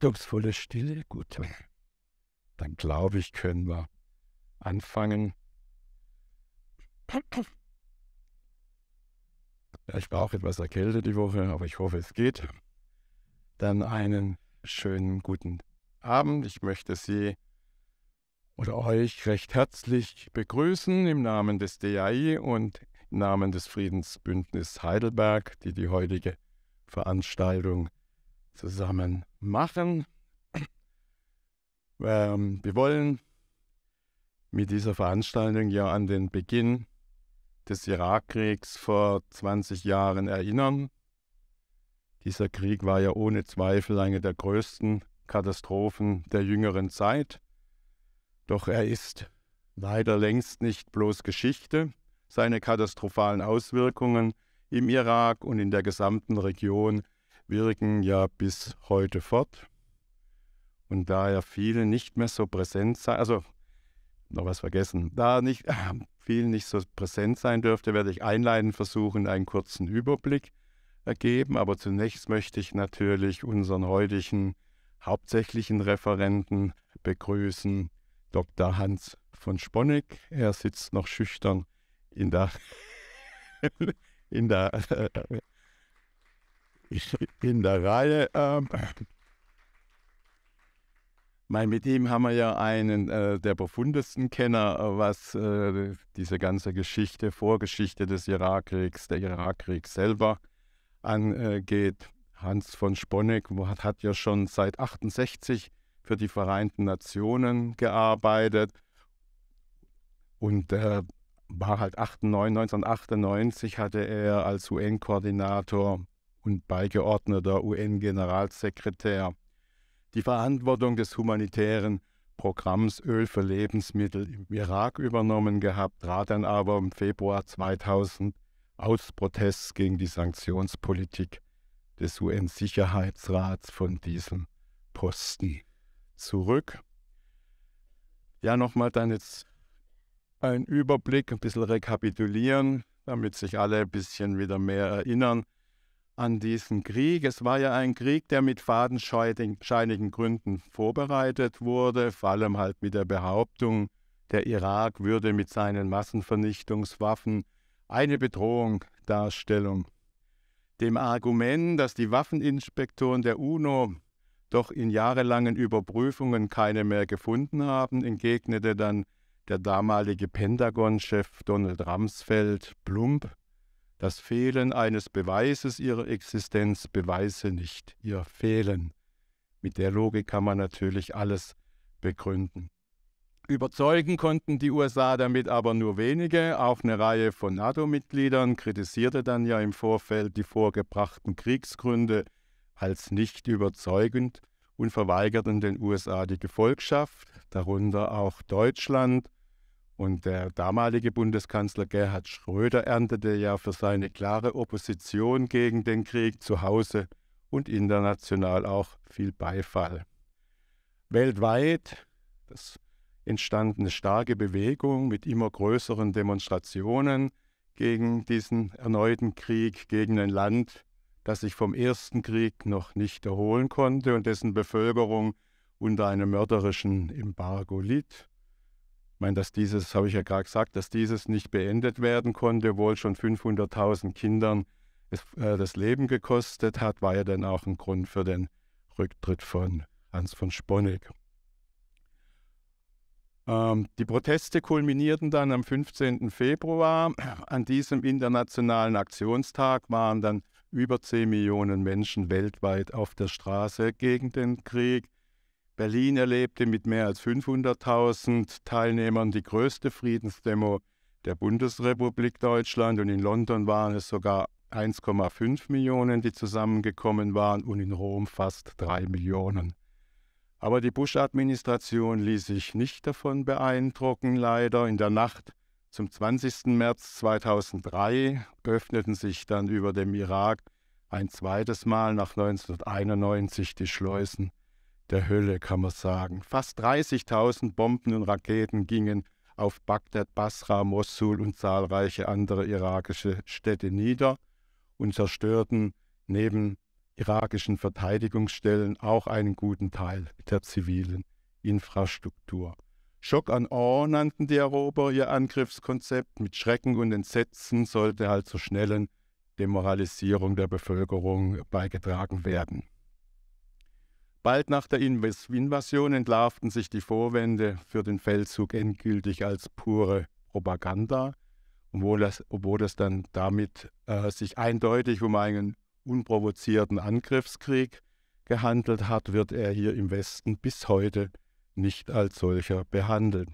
achtungsvolle Stille. Gut, dann glaube ich, können wir anfangen. Ich brauche etwas erkältet die Woche, aber ich hoffe, es geht. Dann einen schönen guten Abend. Ich möchte Sie oder euch recht herzlich begrüßen im Namen des DAI und im Namen des Friedensbündnis Heidelberg, die die heutige Veranstaltung zusammen machen. Ähm, wir wollen mit dieser Veranstaltung ja an den Beginn des Irakkriegs vor 20 Jahren erinnern. Dieser Krieg war ja ohne Zweifel eine der größten Katastrophen der jüngeren Zeit. Doch er ist leider längst nicht bloß Geschichte. Seine katastrophalen Auswirkungen im Irak und in der gesamten Region wirken ja bis heute fort und da daher viele nicht mehr so präsent sein, also noch was vergessen, da nicht, äh, viel nicht so präsent sein dürfte, werde ich einleitend versuchen, einen kurzen Überblick ergeben, aber zunächst möchte ich natürlich unseren heutigen hauptsächlichen Referenten begrüßen, Dr. Hans von Sponnig. Er sitzt noch schüchtern in der, in der äh, in der Reihe. Äh, ähm. mein, mit ihm haben wir ja einen äh, der profundesten Kenner, äh, was äh, diese ganze Geschichte, Vorgeschichte des Irakkriegs, der Irakkrieg selber angeht. Hans von Sponneck hat, hat ja schon seit 68 für die Vereinten Nationen gearbeitet und äh, war halt 98, 1998 hatte er als UN-Koordinator und beigeordneter UN-Generalsekretär die Verantwortung des humanitären Programms Öl für Lebensmittel im Irak übernommen gehabt, trat dann aber im Februar 2000 aus Protest gegen die Sanktionspolitik des UN-Sicherheitsrats von diesem Posten zurück. Ja, nochmal dann jetzt ein Überblick, ein bisschen rekapitulieren, damit sich alle ein bisschen wieder mehr erinnern an diesen Krieg. Es war ja ein Krieg, der mit fadenscheinigen Gründen vorbereitet wurde, vor allem halt mit der Behauptung, der Irak würde mit seinen Massenvernichtungswaffen eine Bedrohung darstellen. Dem Argument, dass die Waffeninspektoren der UNO doch in jahrelangen Überprüfungen keine mehr gefunden haben, entgegnete dann der damalige Pentagon-Chef Donald Rumsfeld plump, das Fehlen eines Beweises ihrer Existenz beweise nicht ihr Fehlen. Mit der Logik kann man natürlich alles begründen. Überzeugen konnten die USA damit aber nur wenige. Auch eine Reihe von NATO-Mitgliedern kritisierte dann ja im Vorfeld die vorgebrachten Kriegsgründe als nicht überzeugend und verweigerten den USA die Gefolgschaft, darunter auch Deutschland und der damalige Bundeskanzler Gerhard Schröder erntete ja für seine klare Opposition gegen den Krieg zu Hause und international auch viel Beifall. Weltweit entstand eine starke Bewegung mit immer größeren Demonstrationen gegen diesen erneuten Krieg, gegen ein Land, das sich vom ersten Krieg noch nicht erholen konnte und dessen Bevölkerung unter einem mörderischen Embargo litt. Ich meine, dass dieses, habe ich ja gerade gesagt, dass dieses nicht beendet werden konnte, wohl schon 500.000 Kindern es, äh, das Leben gekostet hat, war ja dann auch ein Grund für den Rücktritt von Hans von Sponneck. Ähm, die Proteste kulminierten dann am 15. Februar. An diesem internationalen Aktionstag waren dann über 10 Millionen Menschen weltweit auf der Straße gegen den Krieg. Berlin erlebte mit mehr als 500.000 Teilnehmern die größte Friedensdemo der Bundesrepublik Deutschland und in London waren es sogar 1,5 Millionen, die zusammengekommen waren und in Rom fast 3 Millionen. Aber die Bush-Administration ließ sich nicht davon beeindrucken, leider. In der Nacht zum 20. März 2003 öffneten sich dann über dem Irak ein zweites Mal nach 1991 die Schleusen der Hölle, kann man sagen. Fast 30.000 Bomben und Raketen gingen auf Bagdad, Basra, Mossul und zahlreiche andere irakische Städte nieder und zerstörten neben irakischen Verteidigungsstellen auch einen guten Teil der zivilen Infrastruktur. Schock an Awe nannten die Eroberer ihr Angriffskonzept. Mit Schrecken und Entsetzen sollte halt zur schnellen Demoralisierung der Bevölkerung beigetragen werden. Bald nach der Invasion entlarvten sich die Vorwände für den Feldzug endgültig als pure Propaganda, obwohl das, obwohl das dann damit äh, sich eindeutig um einen unprovozierten Angriffskrieg gehandelt hat, wird er hier im Westen bis heute nicht als solcher behandelt.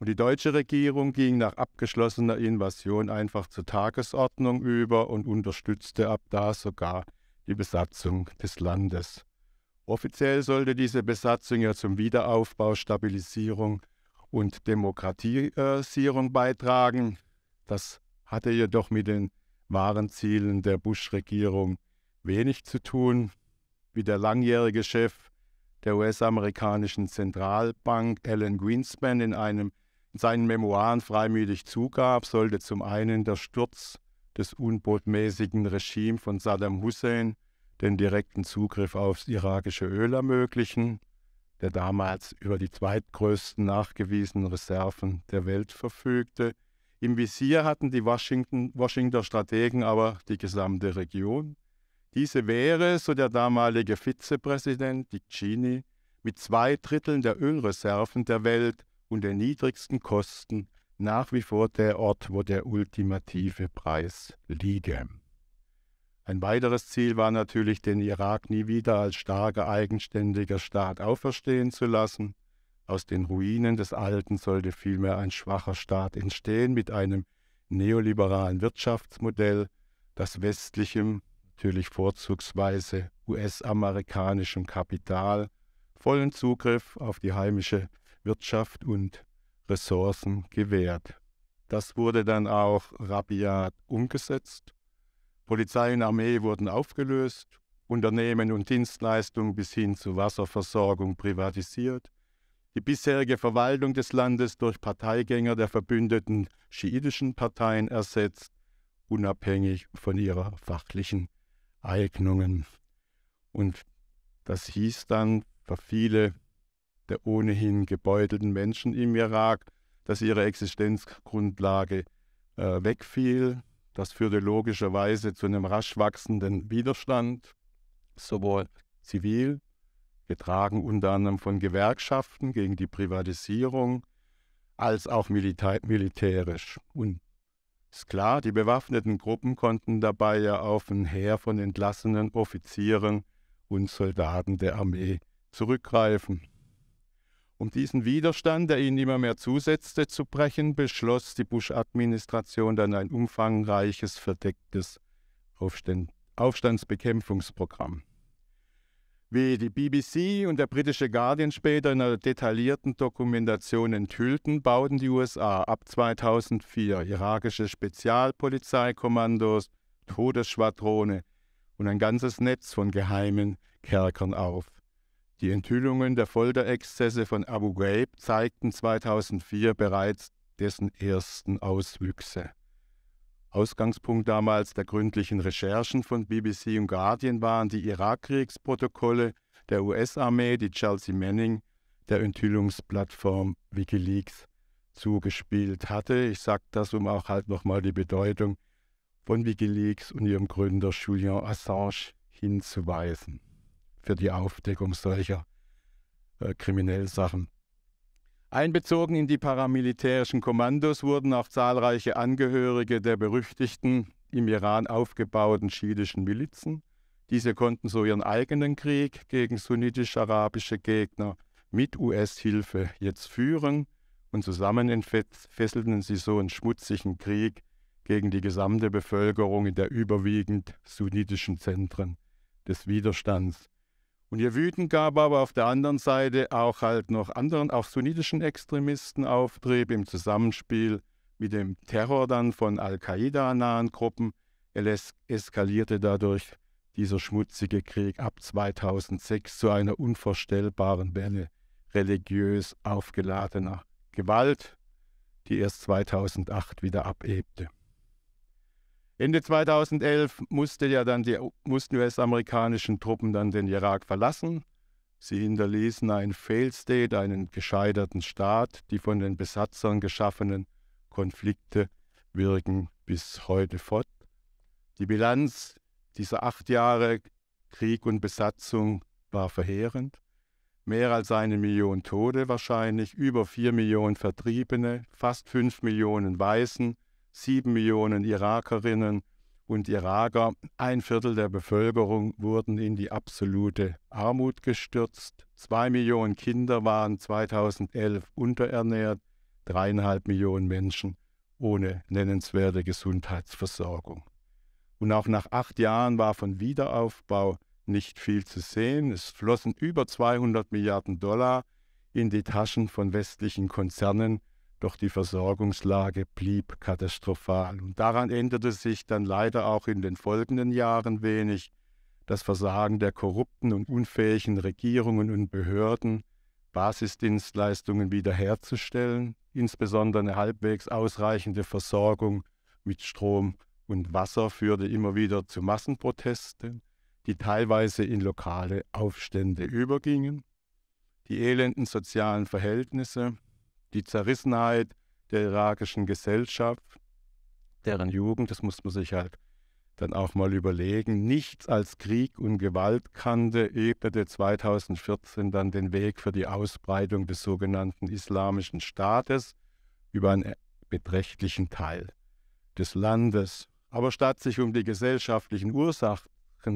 Und die deutsche Regierung ging nach abgeschlossener Invasion einfach zur Tagesordnung über und unterstützte ab da sogar die Besatzung des Landes. Offiziell sollte diese Besatzung ja zum Wiederaufbau, Stabilisierung und Demokratisierung beitragen. Das hatte jedoch mit den wahren Zielen der Bush-Regierung wenig zu tun. Wie der langjährige Chef der US-amerikanischen Zentralbank Alan Greenspan in, einem, in seinen Memoiren freimütig zugab, sollte zum einen der Sturz des unbotmäßigen Regimes von Saddam Hussein den direkten Zugriff aufs irakische Öl ermöglichen, der damals über die zweitgrößten nachgewiesenen Reserven der Welt verfügte. Im Visier hatten die Washington, Washingtoner Strategen aber die gesamte Region. Diese wäre, so der damalige Vizepräsident Dick Cheney, mit zwei Dritteln der Ölreserven der Welt und den niedrigsten Kosten nach wie vor der Ort, wo der ultimative Preis liege. Ein weiteres Ziel war natürlich, den Irak nie wieder als starker eigenständiger Staat auferstehen zu lassen. Aus den Ruinen des Alten sollte vielmehr ein schwacher Staat entstehen mit einem neoliberalen Wirtschaftsmodell, das westlichem, natürlich vorzugsweise US-amerikanischem Kapital vollen Zugriff auf die heimische Wirtschaft und Ressourcen gewährt. Das wurde dann auch rabiat umgesetzt Polizei und Armee wurden aufgelöst, Unternehmen und Dienstleistungen bis hin zur Wasserversorgung privatisiert, die bisherige Verwaltung des Landes durch Parteigänger der verbündeten schiitischen Parteien ersetzt, unabhängig von ihrer fachlichen Eignungen. Und das hieß dann für viele der ohnehin gebeutelten Menschen im Irak, dass ihre Existenzgrundlage äh, wegfiel, das führte logischerweise zu einem rasch wachsenden Widerstand, sowohl zivil, getragen unter anderem von Gewerkschaften gegen die Privatisierung, als auch militär, militärisch. Und ist klar, die bewaffneten Gruppen konnten dabei ja auf ein Heer von entlassenen Offizieren und Soldaten der Armee zurückgreifen. Um diesen Widerstand, der ihnen immer mehr zusetzte, zu brechen, beschloss die Bush-Administration dann ein umfangreiches, verdecktes Aufstand Aufstandsbekämpfungsprogramm. Wie die BBC und der britische Guardian später in einer detaillierten Dokumentation enthüllten, bauten die USA ab 2004 irakische Spezialpolizeikommandos, Todesschwadrone und ein ganzes Netz von geheimen Kerkern auf. Die Enthüllungen der Folterexzesse von Abu Ghraib zeigten 2004 bereits dessen ersten Auswüchse. Ausgangspunkt damals der gründlichen Recherchen von BBC und Guardian waren die Irakkriegsprotokolle der US-Armee, die Chelsea Manning der Enthüllungsplattform Wikileaks zugespielt hatte. Ich sage das, um auch halt nochmal die Bedeutung von Wikileaks und ihrem Gründer Julian Assange hinzuweisen für die Aufdeckung solcher äh, kriminellen Sachen. Einbezogen in die paramilitärischen Kommandos wurden auch zahlreiche Angehörige der berüchtigten im Iran aufgebauten schiitischen Milizen. Diese konnten so ihren eigenen Krieg gegen sunnitisch-arabische Gegner mit US-Hilfe jetzt führen und zusammen entfesselten sie so einen schmutzigen Krieg gegen die gesamte Bevölkerung in der überwiegend sunnitischen Zentren des Widerstands. Und ihr Wüten gab aber auf der anderen Seite auch halt noch anderen, auch sunnitischen Extremisten Auftrieb im Zusammenspiel mit dem Terror dann von Al-Qaida-nahen Gruppen. Es eskalierte dadurch dieser schmutzige Krieg ab 2006 zu einer unvorstellbaren Welle religiös aufgeladener Gewalt, die erst 2008 wieder abebte. Ende 2011 musste ja dann die, mussten US-amerikanischen Truppen dann den Irak verlassen. Sie hinterließen ein Failed State, einen gescheiterten Staat, die von den Besatzern geschaffenen Konflikte wirken bis heute fort. Die Bilanz dieser acht Jahre Krieg und Besatzung war verheerend. Mehr als eine Million Tote wahrscheinlich, über vier Millionen Vertriebene, fast fünf Millionen Weißen, sieben Millionen Irakerinnen und Iraker, ein Viertel der Bevölkerung, wurden in die absolute Armut gestürzt. Zwei Millionen Kinder waren 2011 unterernährt, dreieinhalb Millionen Menschen ohne nennenswerte Gesundheitsversorgung. Und auch nach acht Jahren war von Wiederaufbau nicht viel zu sehen. Es flossen über 200 Milliarden Dollar in die Taschen von westlichen Konzernen, doch die Versorgungslage blieb katastrophal. Und daran änderte sich dann leider auch in den folgenden Jahren wenig. Das Versagen der korrupten und unfähigen Regierungen und Behörden, Basisdienstleistungen wiederherzustellen, insbesondere eine halbwegs ausreichende Versorgung mit Strom und Wasser führte immer wieder zu Massenprotesten, die teilweise in lokale Aufstände übergingen. Die elenden sozialen Verhältnisse, die Zerrissenheit der irakischen Gesellschaft, deren Jugend, das muss man sich halt dann auch mal überlegen, nichts als Krieg und Gewalt kannte, ebnete 2014 dann den Weg für die Ausbreitung des sogenannten Islamischen Staates über einen beträchtlichen Teil des Landes. Aber statt sich um die gesellschaftlichen Ursachen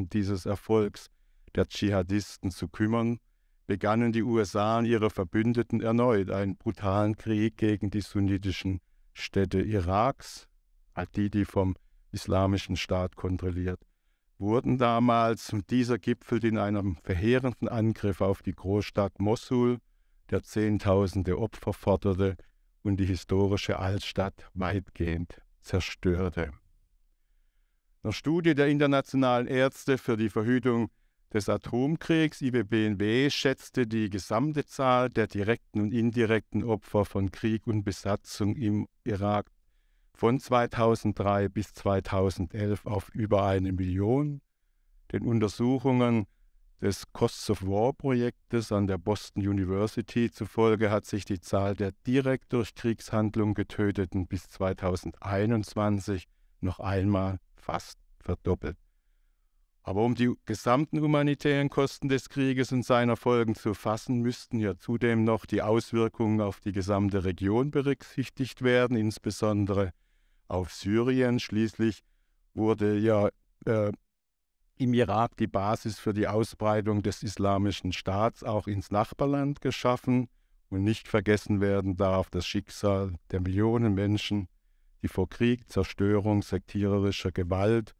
dieses Erfolgs der Dschihadisten zu kümmern, begannen die USA und ihre Verbündeten erneut einen brutalen Krieg gegen die sunnitischen Städte Iraks, die, die vom islamischen Staat kontrolliert wurden damals. Und dieser gipfelt in einem verheerenden Angriff auf die Großstadt Mosul, der Zehntausende Opfer forderte und die historische Altstadt weitgehend zerstörte. Nach Studie der internationalen Ärzte für die Verhütung des Atomkriegs IWBNW schätzte die gesamte Zahl der direkten und indirekten Opfer von Krieg und Besatzung im Irak von 2003 bis 2011 auf über eine Million. Den Untersuchungen des Costs of War Projektes an der Boston University zufolge hat sich die Zahl der direkt durch Kriegshandlungen getöteten bis 2021 noch einmal fast verdoppelt. Aber um die gesamten humanitären Kosten des Krieges und seiner Folgen zu fassen, müssten ja zudem noch die Auswirkungen auf die gesamte Region berücksichtigt werden, insbesondere auf Syrien. Schließlich wurde ja äh, im Irak die Basis für die Ausbreitung des islamischen Staats auch ins Nachbarland geschaffen. Und nicht vergessen werden darf das Schicksal der Millionen Menschen, die vor Krieg, Zerstörung, sektiererischer Gewalt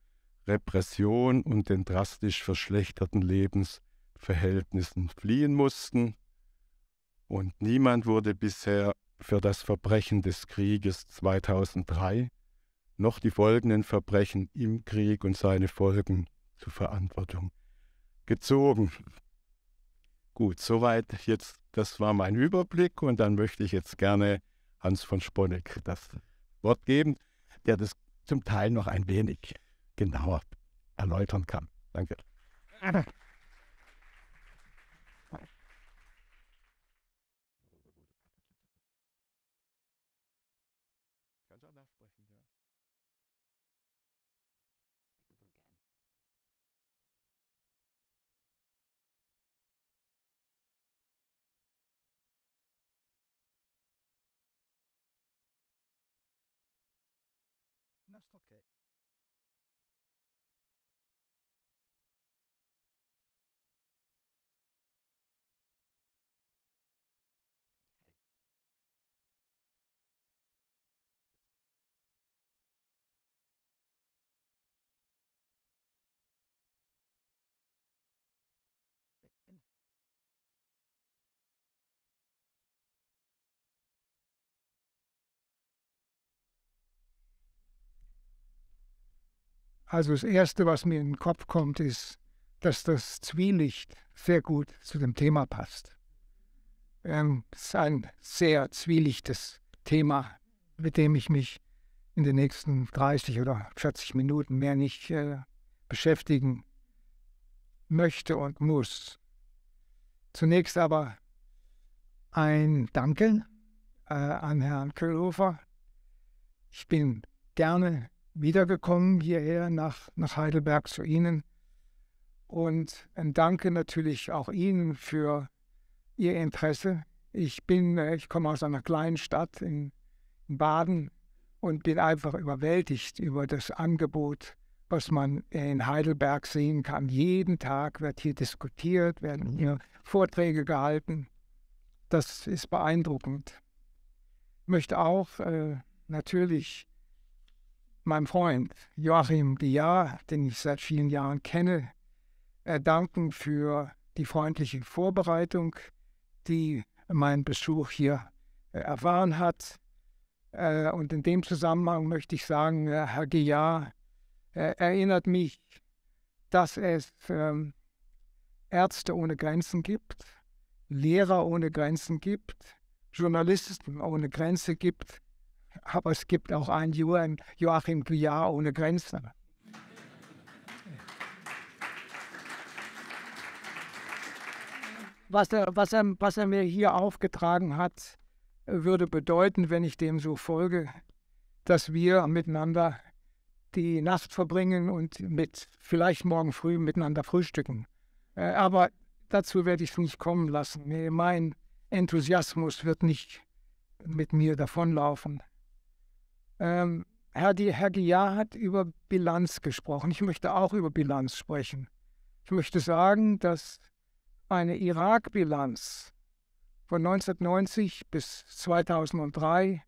Repression und den drastisch verschlechterten Lebensverhältnissen fliehen mussten. Und niemand wurde bisher für das Verbrechen des Krieges 2003 noch die folgenden Verbrechen im Krieg und seine Folgen zur Verantwortung gezogen. Gut, soweit jetzt, das war mein Überblick und dann möchte ich jetzt gerne Hans von Sponneck das Wort geben, der das zum Teil noch ein wenig genauer erläutern kann. Danke. That's okay. Also das Erste, was mir in den Kopf kommt, ist, dass das Zwielicht sehr gut zu dem Thema passt. Ähm, es ist ein sehr zwielichtes Thema, mit dem ich mich in den nächsten 30 oder 40 Minuten mehr nicht äh, beschäftigen möchte und muss. Zunächst aber ein Danke äh, an Herrn Köhlhofer. Ich bin gerne wiedergekommen hierher nach, nach Heidelberg zu Ihnen. Und danke natürlich auch Ihnen für Ihr Interesse. Ich bin, äh, ich komme aus einer kleinen Stadt in, in Baden und bin einfach überwältigt über das Angebot, was man äh, in Heidelberg sehen kann. Jeden Tag wird hier diskutiert, werden mhm. hier Vorträge gehalten. Das ist beeindruckend. Ich möchte auch äh, natürlich meinem Freund Joachim Biar, den ich seit vielen Jahren kenne, äh, danken für die freundliche Vorbereitung, die mein Besuch hier äh, erfahren hat. Äh, und in dem Zusammenhang möchte ich sagen, Herr Giard erinnert mich, dass es ähm, Ärzte ohne Grenzen gibt, Lehrer ohne Grenzen gibt, Journalisten ohne Grenze gibt aber es gibt auch einen Joachim Guillard ohne Grenzen. Was er, was, er, was er mir hier aufgetragen hat, würde bedeuten, wenn ich dem so folge, dass wir miteinander die Nacht verbringen und mit vielleicht morgen früh miteinander frühstücken. Äh, aber dazu werde ich es nicht kommen lassen. Mein Enthusiasmus wird nicht mit mir davonlaufen. Ähm, Herr, Herr Guillard hat über Bilanz gesprochen. Ich möchte auch über Bilanz sprechen. Ich möchte sagen, dass eine Irak-Bilanz von 1990 bis 2003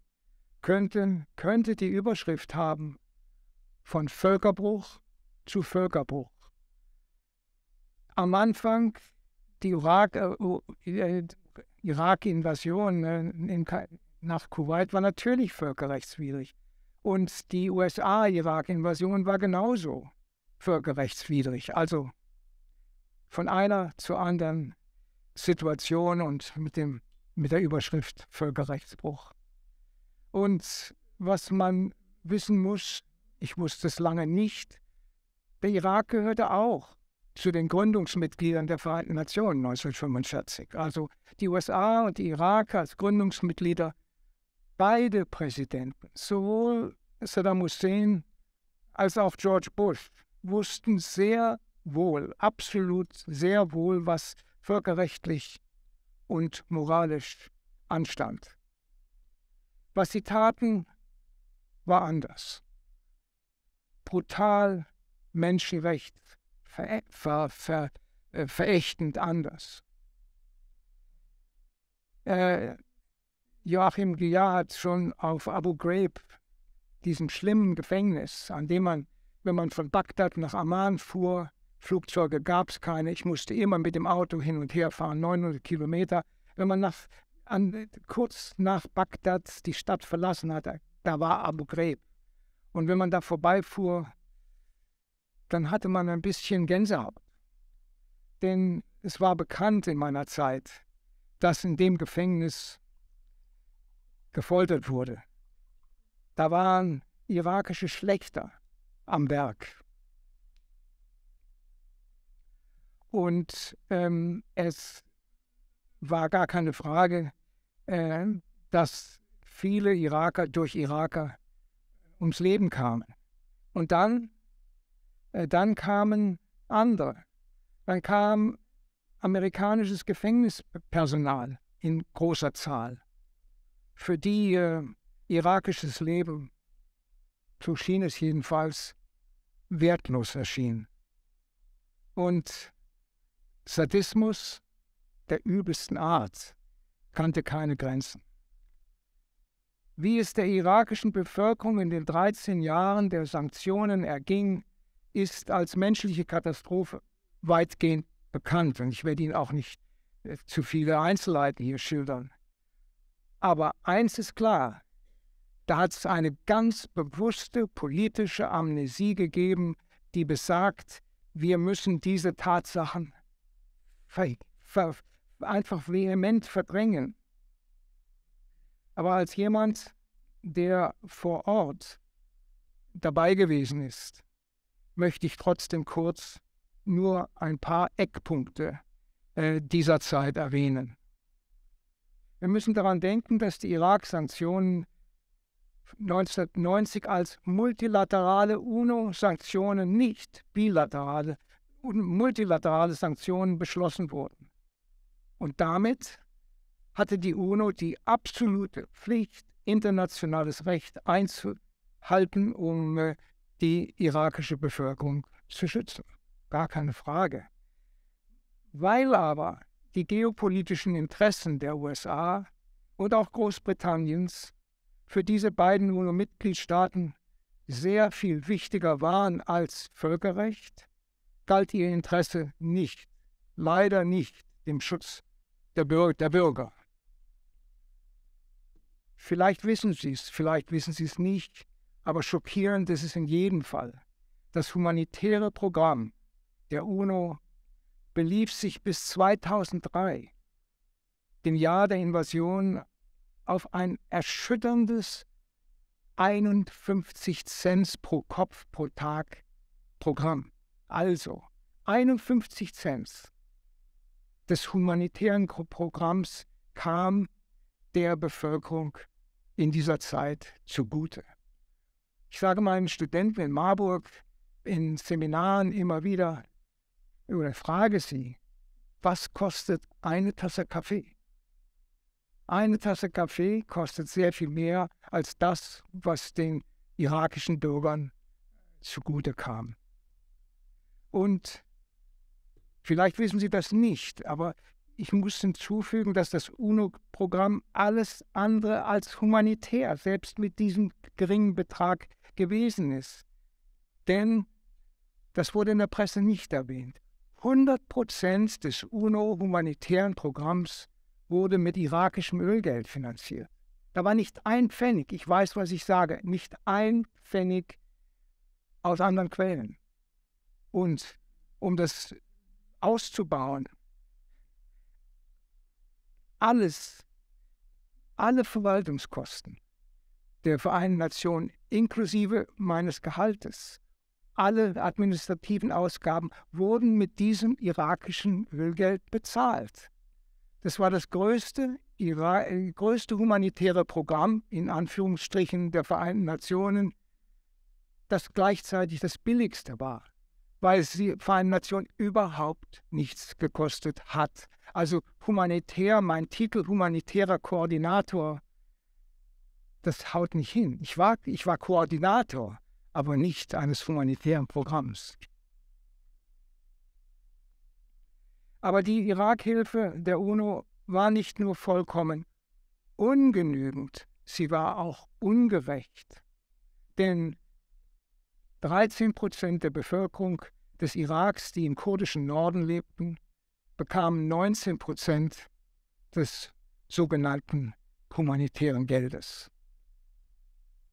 könnte, könnte die Überschrift haben von Völkerbruch zu Völkerbruch. Am Anfang die äh, äh, Irak-Invasion äh, Irak nach Kuwait war natürlich völkerrechtswidrig. Und die USA-Irak-Invasion war genauso völkerrechtswidrig. Also von einer zur anderen Situation und mit, dem, mit der Überschrift Völkerrechtsbruch. Und was man wissen muss, ich wusste es lange nicht, der Irak gehörte auch zu den Gründungsmitgliedern der Vereinten Nationen 1945. Also die USA und der Irak als Gründungsmitglieder beide Präsidenten, sowohl Saddam Hussein als auch George Bush, wussten sehr wohl, absolut sehr wohl, was völkerrechtlich und moralisch anstand. Was sie taten, war anders. Brutal, menschenrecht, ver ver ver äh, verächtend anders. Äh, Joachim Guillard schon auf Abu Ghraib, diesem schlimmen Gefängnis, an dem man, wenn man von Bagdad nach Amman fuhr, Flugzeuge gab es keine, ich musste immer mit dem Auto hin und her fahren, 900 Kilometer. Wenn man nach, an, kurz nach Bagdad die Stadt verlassen hatte, da war Abu Ghraib. Und wenn man da vorbeifuhr, dann hatte man ein bisschen Gänsehaut. Denn es war bekannt in meiner Zeit, dass in dem Gefängnis gefoltert wurde. Da waren irakische Schlechter am Werk. Und ähm, es war gar keine Frage, äh, dass viele Iraker durch Iraker ums Leben kamen. Und dann, äh, dann kamen andere. Dann kam amerikanisches Gefängnispersonal in großer Zahl für die äh, irakisches Leben, so schien es jedenfalls, wertlos erschien. Und Sadismus der übelsten Art kannte keine Grenzen. Wie es der irakischen Bevölkerung in den 13 Jahren der Sanktionen erging, ist als menschliche Katastrophe weitgehend bekannt. Und ich werde Ihnen auch nicht äh, zu viele Einzelheiten hier schildern. Aber eins ist klar, da hat es eine ganz bewusste politische Amnesie gegeben, die besagt, wir müssen diese Tatsachen einfach vehement verdrängen. Aber als jemand, der vor Ort dabei gewesen ist, möchte ich trotzdem kurz nur ein paar Eckpunkte äh, dieser Zeit erwähnen. Wir müssen daran denken, dass die Irak-Sanktionen 1990 als multilaterale UNO-Sanktionen, nicht bilaterale, und multilaterale Sanktionen beschlossen wurden. Und damit hatte die UNO die absolute Pflicht, internationales Recht einzuhalten, um äh, die irakische Bevölkerung zu schützen. Gar keine Frage. Weil aber die geopolitischen Interessen der USA und auch Großbritanniens für diese beiden UNO-Mitgliedstaaten sehr viel wichtiger waren als Völkerrecht, galt ihr Interesse nicht, leider nicht, dem Schutz der, Bür der Bürger. Vielleicht wissen Sie es, vielleicht wissen Sie es nicht, aber schockierend ist es in jedem Fall. Das humanitäre Programm der UNO belief sich bis 2003, dem Jahr der Invasion, auf ein erschütterndes 51 Cent pro Kopf pro Tag Programm. Also 51 Cent des humanitären Programms kam der Bevölkerung in dieser Zeit zugute. Ich sage meinen Studenten in Marburg in Seminaren immer wieder, oder frage sie, was kostet eine Tasse Kaffee? Eine Tasse Kaffee kostet sehr viel mehr als das, was den irakischen Bürgern zugute kam. Und vielleicht wissen Sie das nicht, aber ich muss hinzufügen, dass das UNO-Programm alles andere als humanitär, selbst mit diesem geringen Betrag gewesen ist. Denn das wurde in der Presse nicht erwähnt. 100 Prozent des UNO-humanitären Programms wurde mit irakischem Ölgeld finanziert. Da war nicht ein Pfennig, ich weiß, was ich sage, nicht ein Pfennig aus anderen Quellen. Und um das auszubauen, alles, alle Verwaltungskosten der Vereinten Nationen inklusive meines Gehaltes alle administrativen Ausgaben wurden mit diesem irakischen Ölgeld bezahlt. Das war das größte, äh, größte humanitäre Programm in Anführungsstrichen der Vereinten Nationen, das gleichzeitig das billigste war, weil es die Vereinten Nationen überhaupt nichts gekostet hat. Also humanitär, mein Titel humanitärer Koordinator, das haut nicht hin. Ich war, ich war Koordinator aber nicht eines humanitären Programms. Aber die Irakhilfe der UNO war nicht nur vollkommen ungenügend, sie war auch ungerecht. Denn 13 Prozent der Bevölkerung des Iraks, die im kurdischen Norden lebten, bekamen 19 Prozent des sogenannten humanitären Geldes.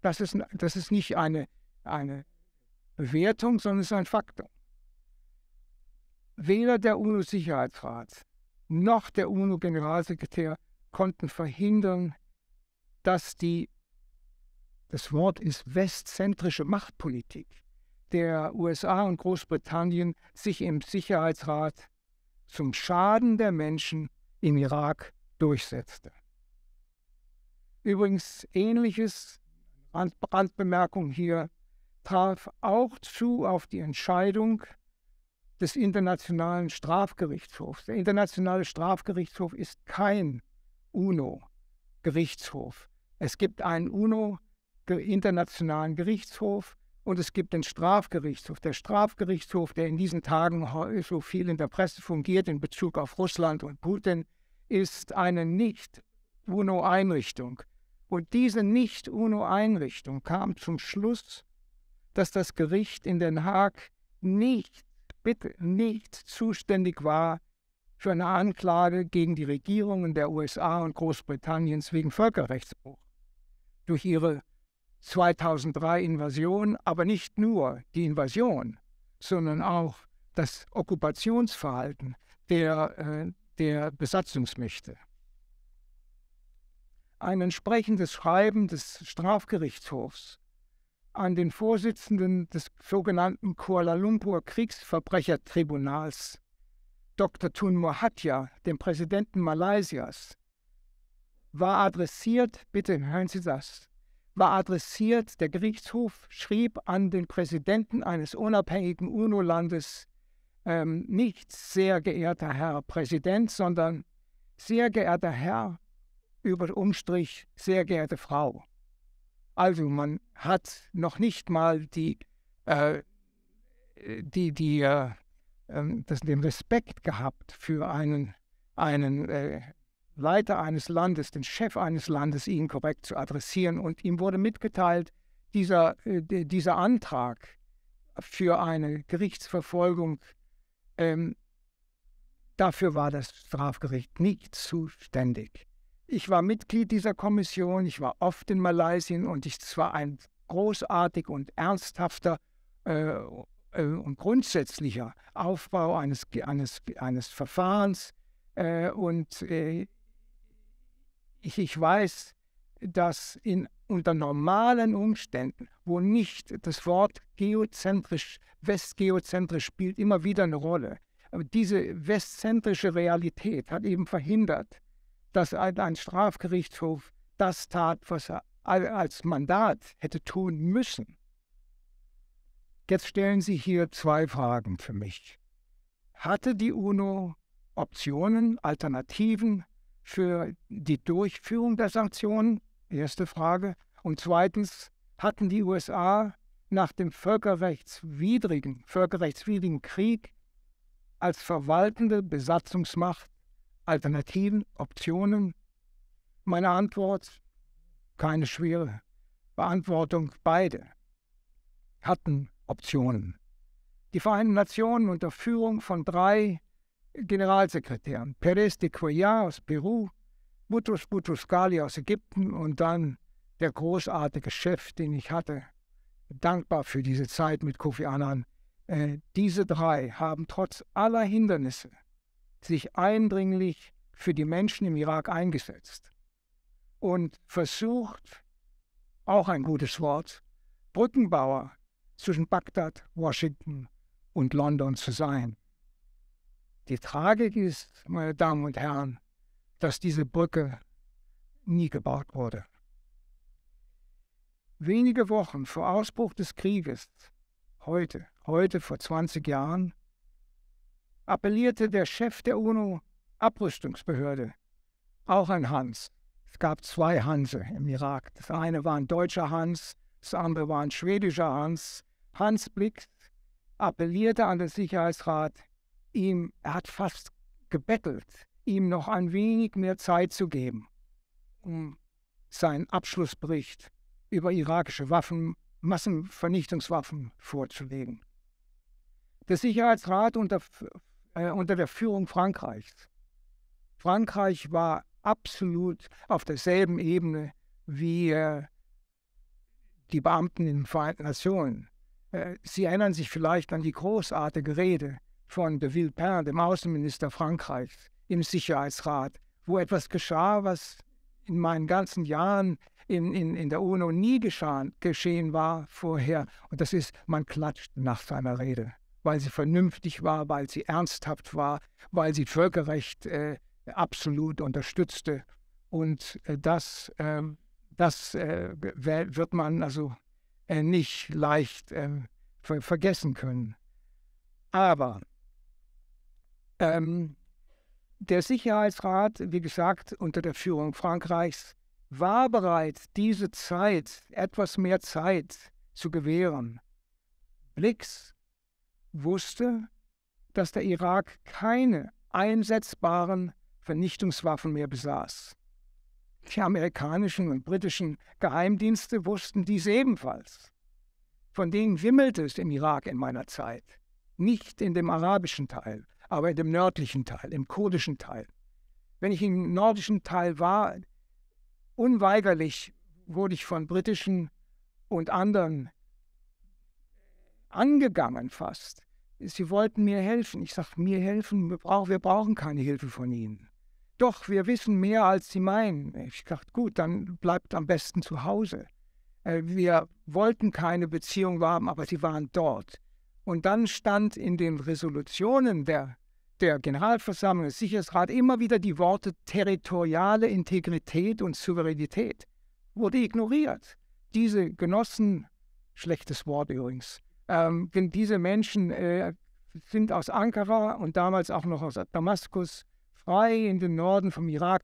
Das ist, das ist nicht eine eine Bewertung, sondern es ist ein Faktum. Weder der UNO-Sicherheitsrat noch der UNO-Generalsekretär konnten verhindern, dass die, das Wort ist westzentrische Machtpolitik der USA und Großbritannien sich im Sicherheitsrat zum Schaden der Menschen im Irak durchsetzte. Übrigens ähnliches, Brandbemerkung hier, traf auch zu auf die Entscheidung des Internationalen Strafgerichtshofs. Der Internationale Strafgerichtshof ist kein UNO-Gerichtshof. Es gibt einen UNO-Internationalen Gerichtshof und es gibt den Strafgerichtshof. Der Strafgerichtshof, der in diesen Tagen so viel in der Presse fungiert in Bezug auf Russland und Putin, ist eine Nicht-UNO-Einrichtung. Und diese Nicht-UNO-Einrichtung kam zum Schluss dass das Gericht in Den Haag nicht, bitte nicht zuständig war für eine Anklage gegen die Regierungen der USA und Großbritanniens wegen Völkerrechtsbruch durch ihre 2003 Invasion, aber nicht nur die Invasion, sondern auch das Okkupationsverhalten der, äh, der Besatzungsmächte. Ein entsprechendes Schreiben des Strafgerichtshofs an den Vorsitzenden des sogenannten Kuala Lumpur Kriegsverbrechertribunals, Dr. Tun Mohatja, dem Präsidenten Malaysias, war adressiert, bitte hören Sie das, war adressiert, der Gerichtshof schrieb an den Präsidenten eines unabhängigen UNO-Landes, ähm, nicht sehr geehrter Herr Präsident, sondern sehr geehrter Herr über Umstrich, sehr geehrte Frau. Also man hat noch nicht mal die, äh, die, die, äh, ähm, das, den Respekt gehabt für einen, einen äh, Leiter eines Landes, den Chef eines Landes, ihn korrekt zu adressieren. Und ihm wurde mitgeteilt, dieser, äh, dieser Antrag für eine Gerichtsverfolgung, ähm, dafür war das Strafgericht nicht zuständig. Ich war Mitglied dieser Kommission, ich war oft in Malaysia und es war ein großartig und ernsthafter äh, äh, und grundsätzlicher Aufbau eines, eines, eines Verfahrens. Äh, und äh, ich, ich weiß, dass in, unter normalen Umständen, wo nicht das Wort geozentrisch, westgeozentrisch spielt immer wieder eine Rolle, aber diese westzentrische Realität hat eben verhindert, dass ein, ein Strafgerichtshof das tat, was er als Mandat hätte tun müssen. Jetzt stellen Sie hier zwei Fragen für mich. Hatte die UNO Optionen, Alternativen für die Durchführung der Sanktionen? Erste Frage. Und zweitens, hatten die USA nach dem völkerrechtswidrigen, völkerrechtswidrigen Krieg als verwaltende Besatzungsmacht Alternativen, Optionen? Meine Antwort, keine schwere Beantwortung, beide hatten Optionen. Die Vereinten Nationen unter Führung von drei Generalsekretären, Perez de Cuellar aus Peru, Boutros Boutros-Ghali aus Ägypten und dann der großartige Chef, den ich hatte, dankbar für diese Zeit mit Kofi Annan. Äh, diese drei haben trotz aller Hindernisse sich eindringlich für die Menschen im Irak eingesetzt und versucht, auch ein gutes Wort, Brückenbauer zwischen Bagdad, Washington und London zu sein. Die Tragik ist, meine Damen und Herren, dass diese Brücke nie gebaut wurde. Wenige Wochen vor Ausbruch des Krieges, heute, heute vor 20 Jahren, appellierte der Chef der UNO-Abrüstungsbehörde auch ein Hans. Es gab zwei Hanse im Irak. Das eine war ein deutscher Hans, das andere war ein schwedischer Hans. Hans Blix appellierte an den Sicherheitsrat, ihm, er hat fast gebettelt, ihm noch ein wenig mehr Zeit zu geben, um seinen Abschlussbericht über irakische Waffen, Massenvernichtungswaffen vorzulegen. Der Sicherheitsrat unter äh, unter der Führung Frankreichs. Frankreich war absolut auf derselben Ebene wie äh, die Beamten in den Vereinten Nationen. Äh, Sie erinnern sich vielleicht an die großartige Rede von de Villepin, dem Außenminister Frankreichs, im Sicherheitsrat, wo etwas geschah, was in meinen ganzen Jahren in, in, in der UNO nie geschah, geschehen war vorher. Und das ist, man klatscht nach seiner Rede weil sie vernünftig war, weil sie ernsthaft war, weil sie Völkerrecht äh, absolut unterstützte. Und äh, das, ähm, äh, das wird man also äh, nicht leicht ähm, ver vergessen können. Aber ähm, der Sicherheitsrat, wie gesagt, unter der Führung Frankreichs, war bereit, diese Zeit, etwas mehr Zeit zu gewähren. Blix wusste, dass der Irak keine einsetzbaren Vernichtungswaffen mehr besaß. Die amerikanischen und britischen Geheimdienste wussten dies ebenfalls. Von denen wimmelte es im Irak in meiner Zeit. Nicht in dem arabischen Teil, aber in dem nördlichen Teil, im kurdischen Teil. Wenn ich im nordischen Teil war, unweigerlich wurde ich von britischen und anderen angegangen fast. Sie wollten mir helfen. Ich sage, mir helfen, wir, brauch, wir brauchen keine Hilfe von Ihnen. Doch, wir wissen mehr, als Sie meinen. Ich dachte, gut, dann bleibt am besten zu Hause. Äh, wir wollten keine Beziehung haben, aber sie waren dort. Und dann stand in den Resolutionen der, der Generalversammlung, des Sicherheitsrats immer wieder die Worte territoriale Integrität und Souveränität. Wurde ignoriert. Diese Genossen, schlechtes Wort übrigens, ähm, denn diese Menschen äh, sind aus Ankara und damals auch noch aus Damaskus frei in den Norden vom Irak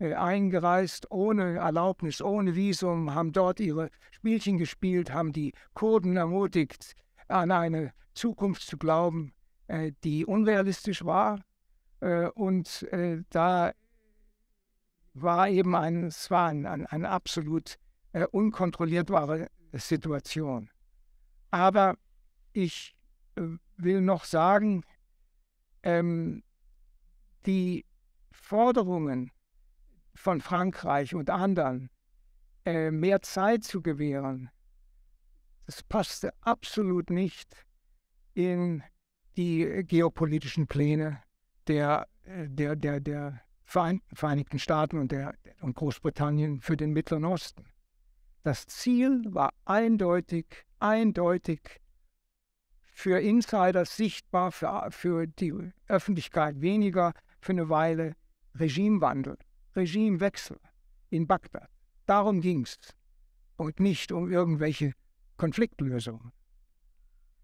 äh, eingereist, ohne Erlaubnis, ohne Visum, haben dort ihre Spielchen gespielt, haben die Kurden ermutigt, an eine Zukunft zu glauben, äh, die unrealistisch war. Äh, und äh, da war eben ein, es war ein, ein, ein absolut äh, unkontrollierbare Situation. Aber ich äh, will noch sagen, ähm, die Forderungen von Frankreich und anderen, äh, mehr Zeit zu gewähren, das passte absolut nicht in die geopolitischen Pläne der, äh, der, der, der Vereinigten Staaten und, der, und Großbritannien für den Mittleren Osten. Das Ziel war eindeutig, eindeutig für Insider sichtbar, für, für die Öffentlichkeit weniger, für eine Weile Regimewandel, Regimewechsel in Bagdad. Darum ging es und nicht um irgendwelche Konfliktlösungen.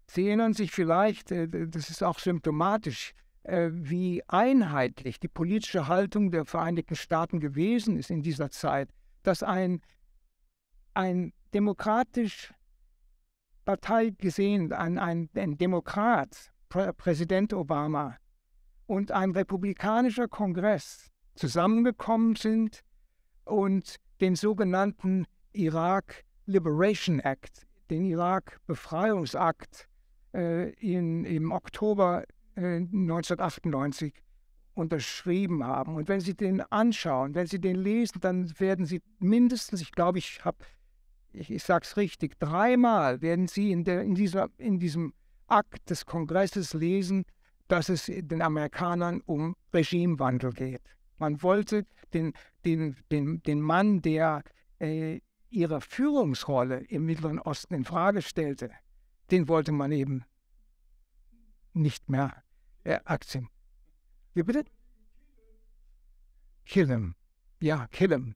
Sie erinnern sich vielleicht, äh, das ist auch symptomatisch, äh, wie einheitlich die politische Haltung der Vereinigten Staaten gewesen ist in dieser Zeit, dass ein ein demokratisch Partei gesehen, ein, ein, ein Demokrat, Präsident Obama und ein republikanischer Kongress zusammengekommen sind und den sogenannten Irak Liberation Act, den Irak-Befreiungsakt äh, im Oktober äh, 1998 unterschrieben haben. Und wenn Sie den anschauen, wenn Sie den lesen, dann werden Sie mindestens, ich glaube, ich habe ich, ich sage es richtig, dreimal werden Sie in, der, in, dieser, in diesem Akt des Kongresses lesen, dass es den Amerikanern um Regimewandel geht. Man wollte den, den, den, den Mann, der äh, ihre Führungsrolle im Mittleren Osten in Frage stellte, den wollte man eben nicht mehr äh, akzeptieren. Wie bitte? Kill him. Ja, kill him.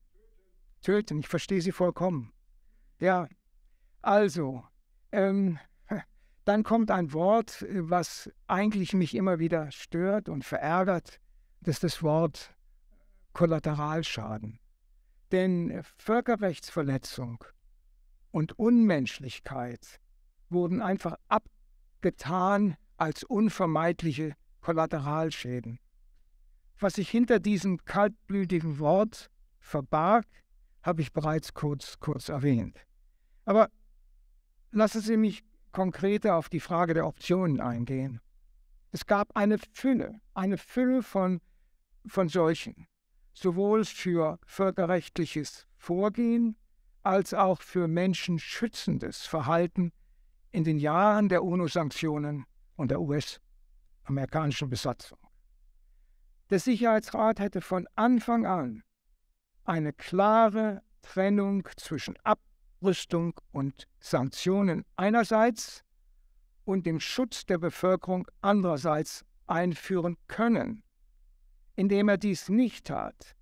Töten, ich verstehe Sie vollkommen. Ja, also, ähm, dann kommt ein Wort, äh, was eigentlich mich immer wieder stört und verärgert, das ist das Wort Kollateralschaden. Denn äh, Völkerrechtsverletzung und Unmenschlichkeit wurden einfach abgetan als unvermeidliche Kollateralschäden. Was sich hinter diesem kaltblütigen Wort verbarg, habe ich bereits kurz, kurz erwähnt. Aber lassen Sie mich konkreter auf die Frage der Optionen eingehen. Es gab eine Fülle, eine Fülle von, von solchen, sowohl für völkerrechtliches Vorgehen als auch für menschenschützendes Verhalten in den Jahren der UNO-Sanktionen und der US-amerikanischen Besatzung. Der Sicherheitsrat hätte von Anfang an eine klare Trennung zwischen Ab- Abrüstung und Sanktionen einerseits und dem Schutz der Bevölkerung andererseits einführen können. Indem er dies nicht tat,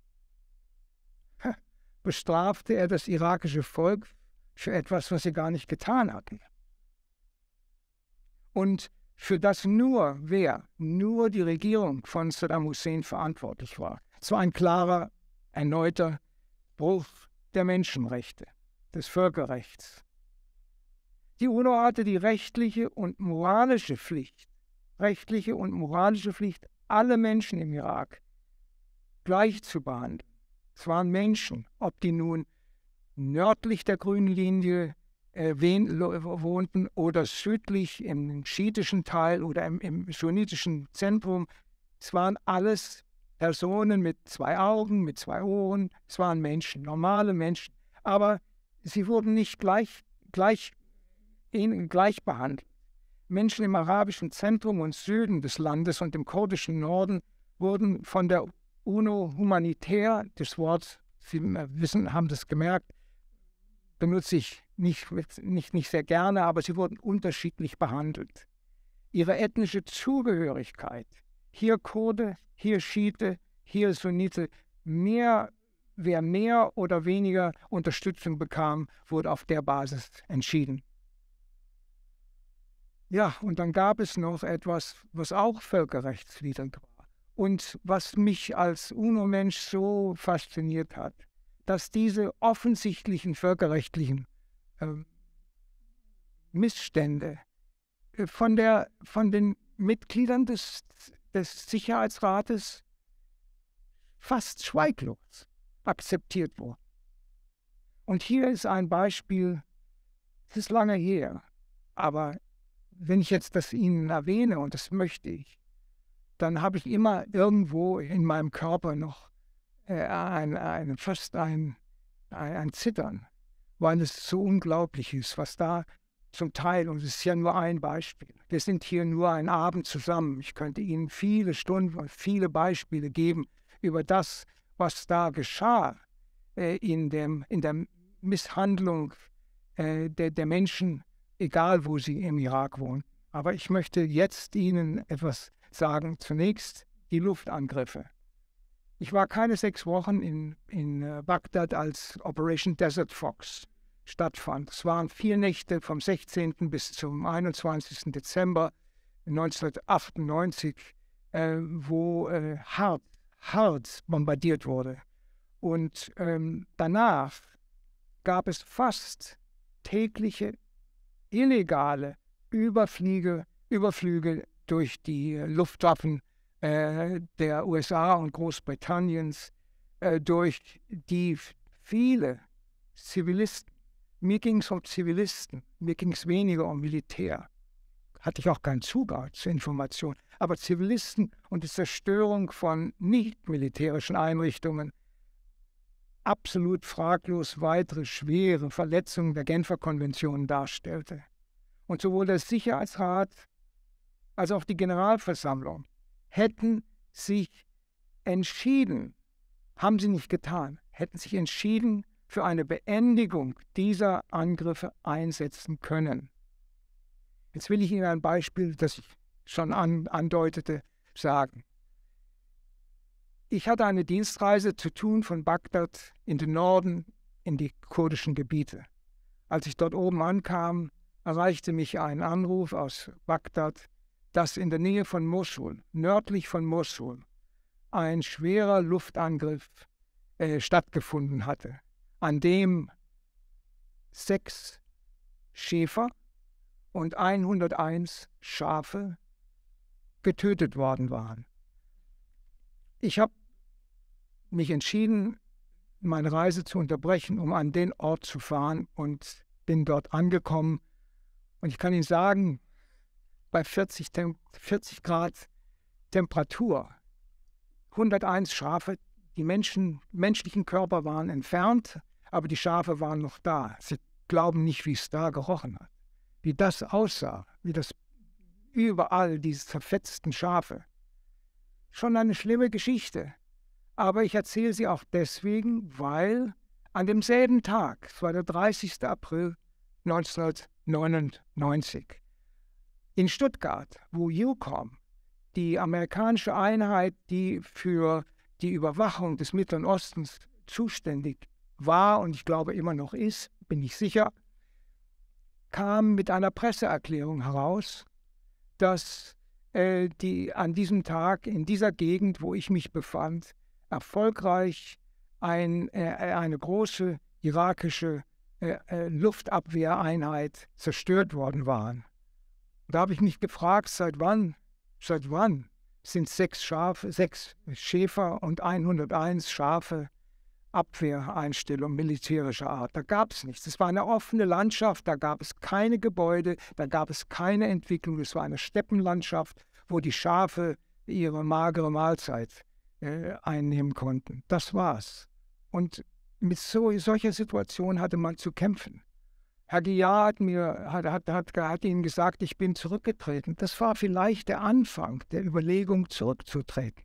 bestrafte er das irakische Volk für etwas, was sie gar nicht getan hatten. Und für das nur wer, nur die Regierung von Saddam Hussein verantwortlich war. Es war ein klarer, erneuter Bruch der Menschenrechte des Völkerrechts. Die UNO hatte die rechtliche und moralische Pflicht, rechtliche und moralische Pflicht, alle Menschen im Irak gleich zu behandeln. Es waren Menschen, ob die nun nördlich der grünen Linie äh, wohnten oder südlich im schiitischen Teil oder im, im sunnitischen Zentrum. Es waren alles Personen mit zwei Augen, mit zwei Ohren. Es waren Menschen, normale Menschen. Aber sie wurden nicht gleich, gleich, gleich behandelt. Menschen im arabischen Zentrum und Süden des Landes und im kurdischen Norden wurden von der UNO humanitär, das Wort, Sie wissen, haben das gemerkt, benutze ich nicht, nicht, nicht sehr gerne, aber sie wurden unterschiedlich behandelt. Ihre ethnische Zugehörigkeit, hier Kurde, hier Schiite, hier Sunnite, mehr wer mehr oder weniger Unterstützung bekam, wurde auf der Basis entschieden. Ja, und dann gab es noch etwas, was auch völkerrechtswidrig war und was mich als UNO-Mensch so fasziniert hat, dass diese offensichtlichen völkerrechtlichen ähm, äh, Missstände von, der, von den Mitgliedern des, des Sicherheitsrates fast schweiglos akzeptiert wurden. Und hier ist ein Beispiel, es ist lange her, aber wenn ich jetzt das Ihnen erwähne, und das möchte ich, dann habe ich immer irgendwo in meinem Körper noch äh, ein, ein, fast ein, ein, ein Zittern, weil es so unglaublich ist, was da zum Teil, und es ist ja nur ein Beispiel. Wir sind hier nur ein Abend zusammen. Ich könnte Ihnen viele Stunden und viele Beispiele geben über das, was da geschah äh, in, dem, in der Misshandlung äh, der, der Menschen, egal wo sie im Irak wohnen. Aber ich möchte jetzt Ihnen etwas sagen. Zunächst die Luftangriffe. Ich war keine sechs Wochen in, in äh, Bagdad, als Operation Desert Fox stattfand. Es waren vier Nächte vom 16. bis zum 21. Dezember 1998, äh, wo äh, hart hart bombardiert wurde. Und ähm, danach gab es fast tägliche illegale Überflüge, Überflüge durch die Luftwaffen äh, der USA und Großbritanniens, äh, durch die viele Zivilisten. Mir ging es um Zivilisten, mir ging es weniger um Militär hatte ich auch keinen Zugang zu Informationen. Aber Zivilisten und die Zerstörung von nicht-militärischen Einrichtungen, absolut fraglos weitere schwere Verletzungen der Genfer Konvention darstellte. Und sowohl der Sicherheitsrat als auch die Generalversammlung hätten sich entschieden, haben sie nicht getan, hätten sich entschieden, für eine Beendigung dieser Angriffe einsetzen können. Jetzt will ich Ihnen ein Beispiel, das ich schon an, andeutete, sagen. Ich hatte eine Dienstreise zu tun von Bagdad in den Norden in die kurdischen Gebiete. Als ich dort oben ankam, erreichte mich ein Anruf aus Bagdad, dass in der Nähe von Mosul, nördlich von Mosul, ein schwerer Luftangriff äh, stattgefunden hatte, an dem sechs Schäfer und 101 Schafe getötet worden waren. Ich habe mich entschieden, meine Reise zu unterbrechen, um an den Ort zu fahren und bin dort angekommen. Und ich kann Ihnen sagen, bei 40, Tem 40 Grad Temperatur, 101 Schafe, die Menschen, menschlichen Körper waren entfernt, aber die Schafe waren noch da. Sie glauben nicht, wie es da gerochen hat wie das aussah, wie das überall diese zerfetzten Schafe. Schon eine schlimme Geschichte. Aber ich erzähle sie auch deswegen, weil an demselben Tag, es war der 30. April 1999, in Stuttgart, wo UCOM, die amerikanische Einheit, die für die Überwachung des Mittleren Ostens zuständig war und ich glaube immer noch ist, bin ich sicher, kam mit einer Presseerklärung heraus, dass äh, die an diesem Tag in dieser Gegend, wo ich mich befand, erfolgreich ein, äh, eine große irakische äh, äh Luftabwehreinheit zerstört worden waren. Da habe ich mich gefragt, seit wann, seit wann sind sechs, Schafe, sechs Schäfer und 101 Schafe Abwehreinstellung militärischer Art. Da gab es nichts. Es war eine offene Landschaft, da gab es keine Gebäude, da gab es keine Entwicklung. Es war eine Steppenlandschaft, wo die Schafe ihre magere Mahlzeit äh, einnehmen konnten. Das war's. Und mit so, solcher Situation hatte man zu kämpfen. Herr Guillard hat, mir, hat, hat, hat, hat Ihnen gesagt, ich bin zurückgetreten. Das war vielleicht der Anfang der Überlegung, zurückzutreten.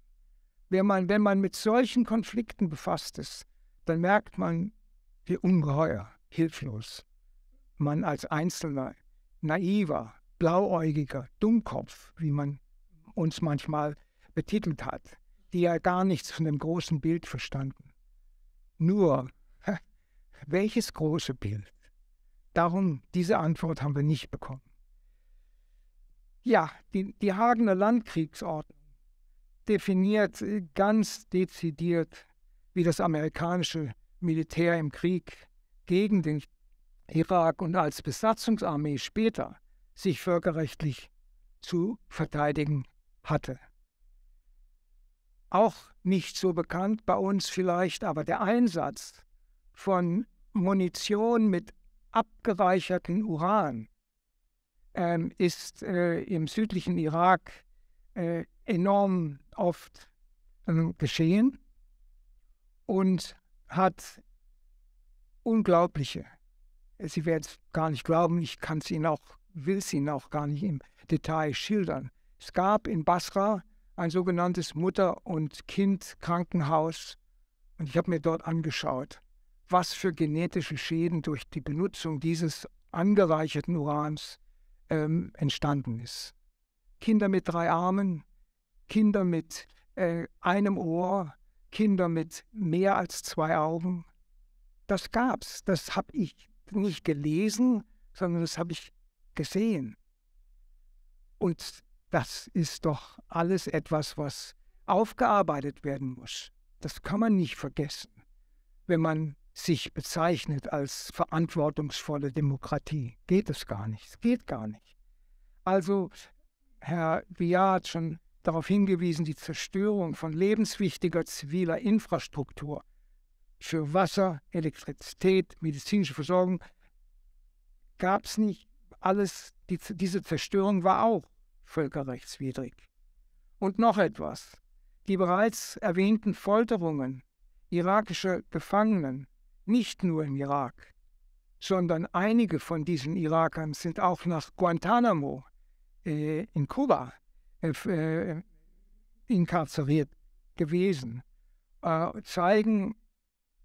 Wenn man, wenn man mit solchen Konflikten befasst ist, dann merkt man, wie ungeheuer hilflos man als Einzelner, naiver, blauäugiger, Dummkopf, wie man uns manchmal betitelt hat, die ja gar nichts von dem großen Bild verstanden. Nur, welches große Bild? Darum, diese Antwort haben wir nicht bekommen. Ja, die, die Hagener Landkriegsordnung definiert ganz dezidiert wie das amerikanische Militär im Krieg gegen den Irak und als Besatzungsarmee später sich völkerrechtlich zu verteidigen hatte. Auch nicht so bekannt bei uns vielleicht, aber der Einsatz von Munition mit abgereicherten Uran ähm, ist äh, im südlichen Irak äh, enorm oft äh, geschehen und hat unglaubliche, äh, Sie werden es gar nicht glauben, ich kann es Ihnen auch, will es Ihnen auch gar nicht im Detail schildern. Es gab in Basra ein sogenanntes Mutter- und Kind-Krankenhaus und ich habe mir dort angeschaut, was für genetische Schäden durch die Benutzung dieses angereicherten Urans ähm, entstanden ist. Kinder mit drei Armen, Kinder mit äh, einem Ohr, Kinder mit mehr als zwei Augen. Das gab's. Das habe ich nicht gelesen, sondern das habe ich gesehen. Und das ist doch alles etwas, was aufgearbeitet werden muss. Das kann man nicht vergessen, wenn man sich bezeichnet als verantwortungsvolle Demokratie. Geht es gar nicht. Es geht gar nicht. Also, Herr Viard schon darauf hingewiesen, die Zerstörung von lebenswichtiger ziviler Infrastruktur für Wasser, Elektrizität, medizinische Versorgung gab es nicht. Alles, die, diese Zerstörung war auch völkerrechtswidrig. Und noch etwas. Die bereits erwähnten Folterungen irakischer Gefangenen, nicht nur im Irak, sondern einige von diesen Irakern sind auch nach Guantanamo äh, in Kuba äh, inkarzeriert gewesen, äh, zeigen,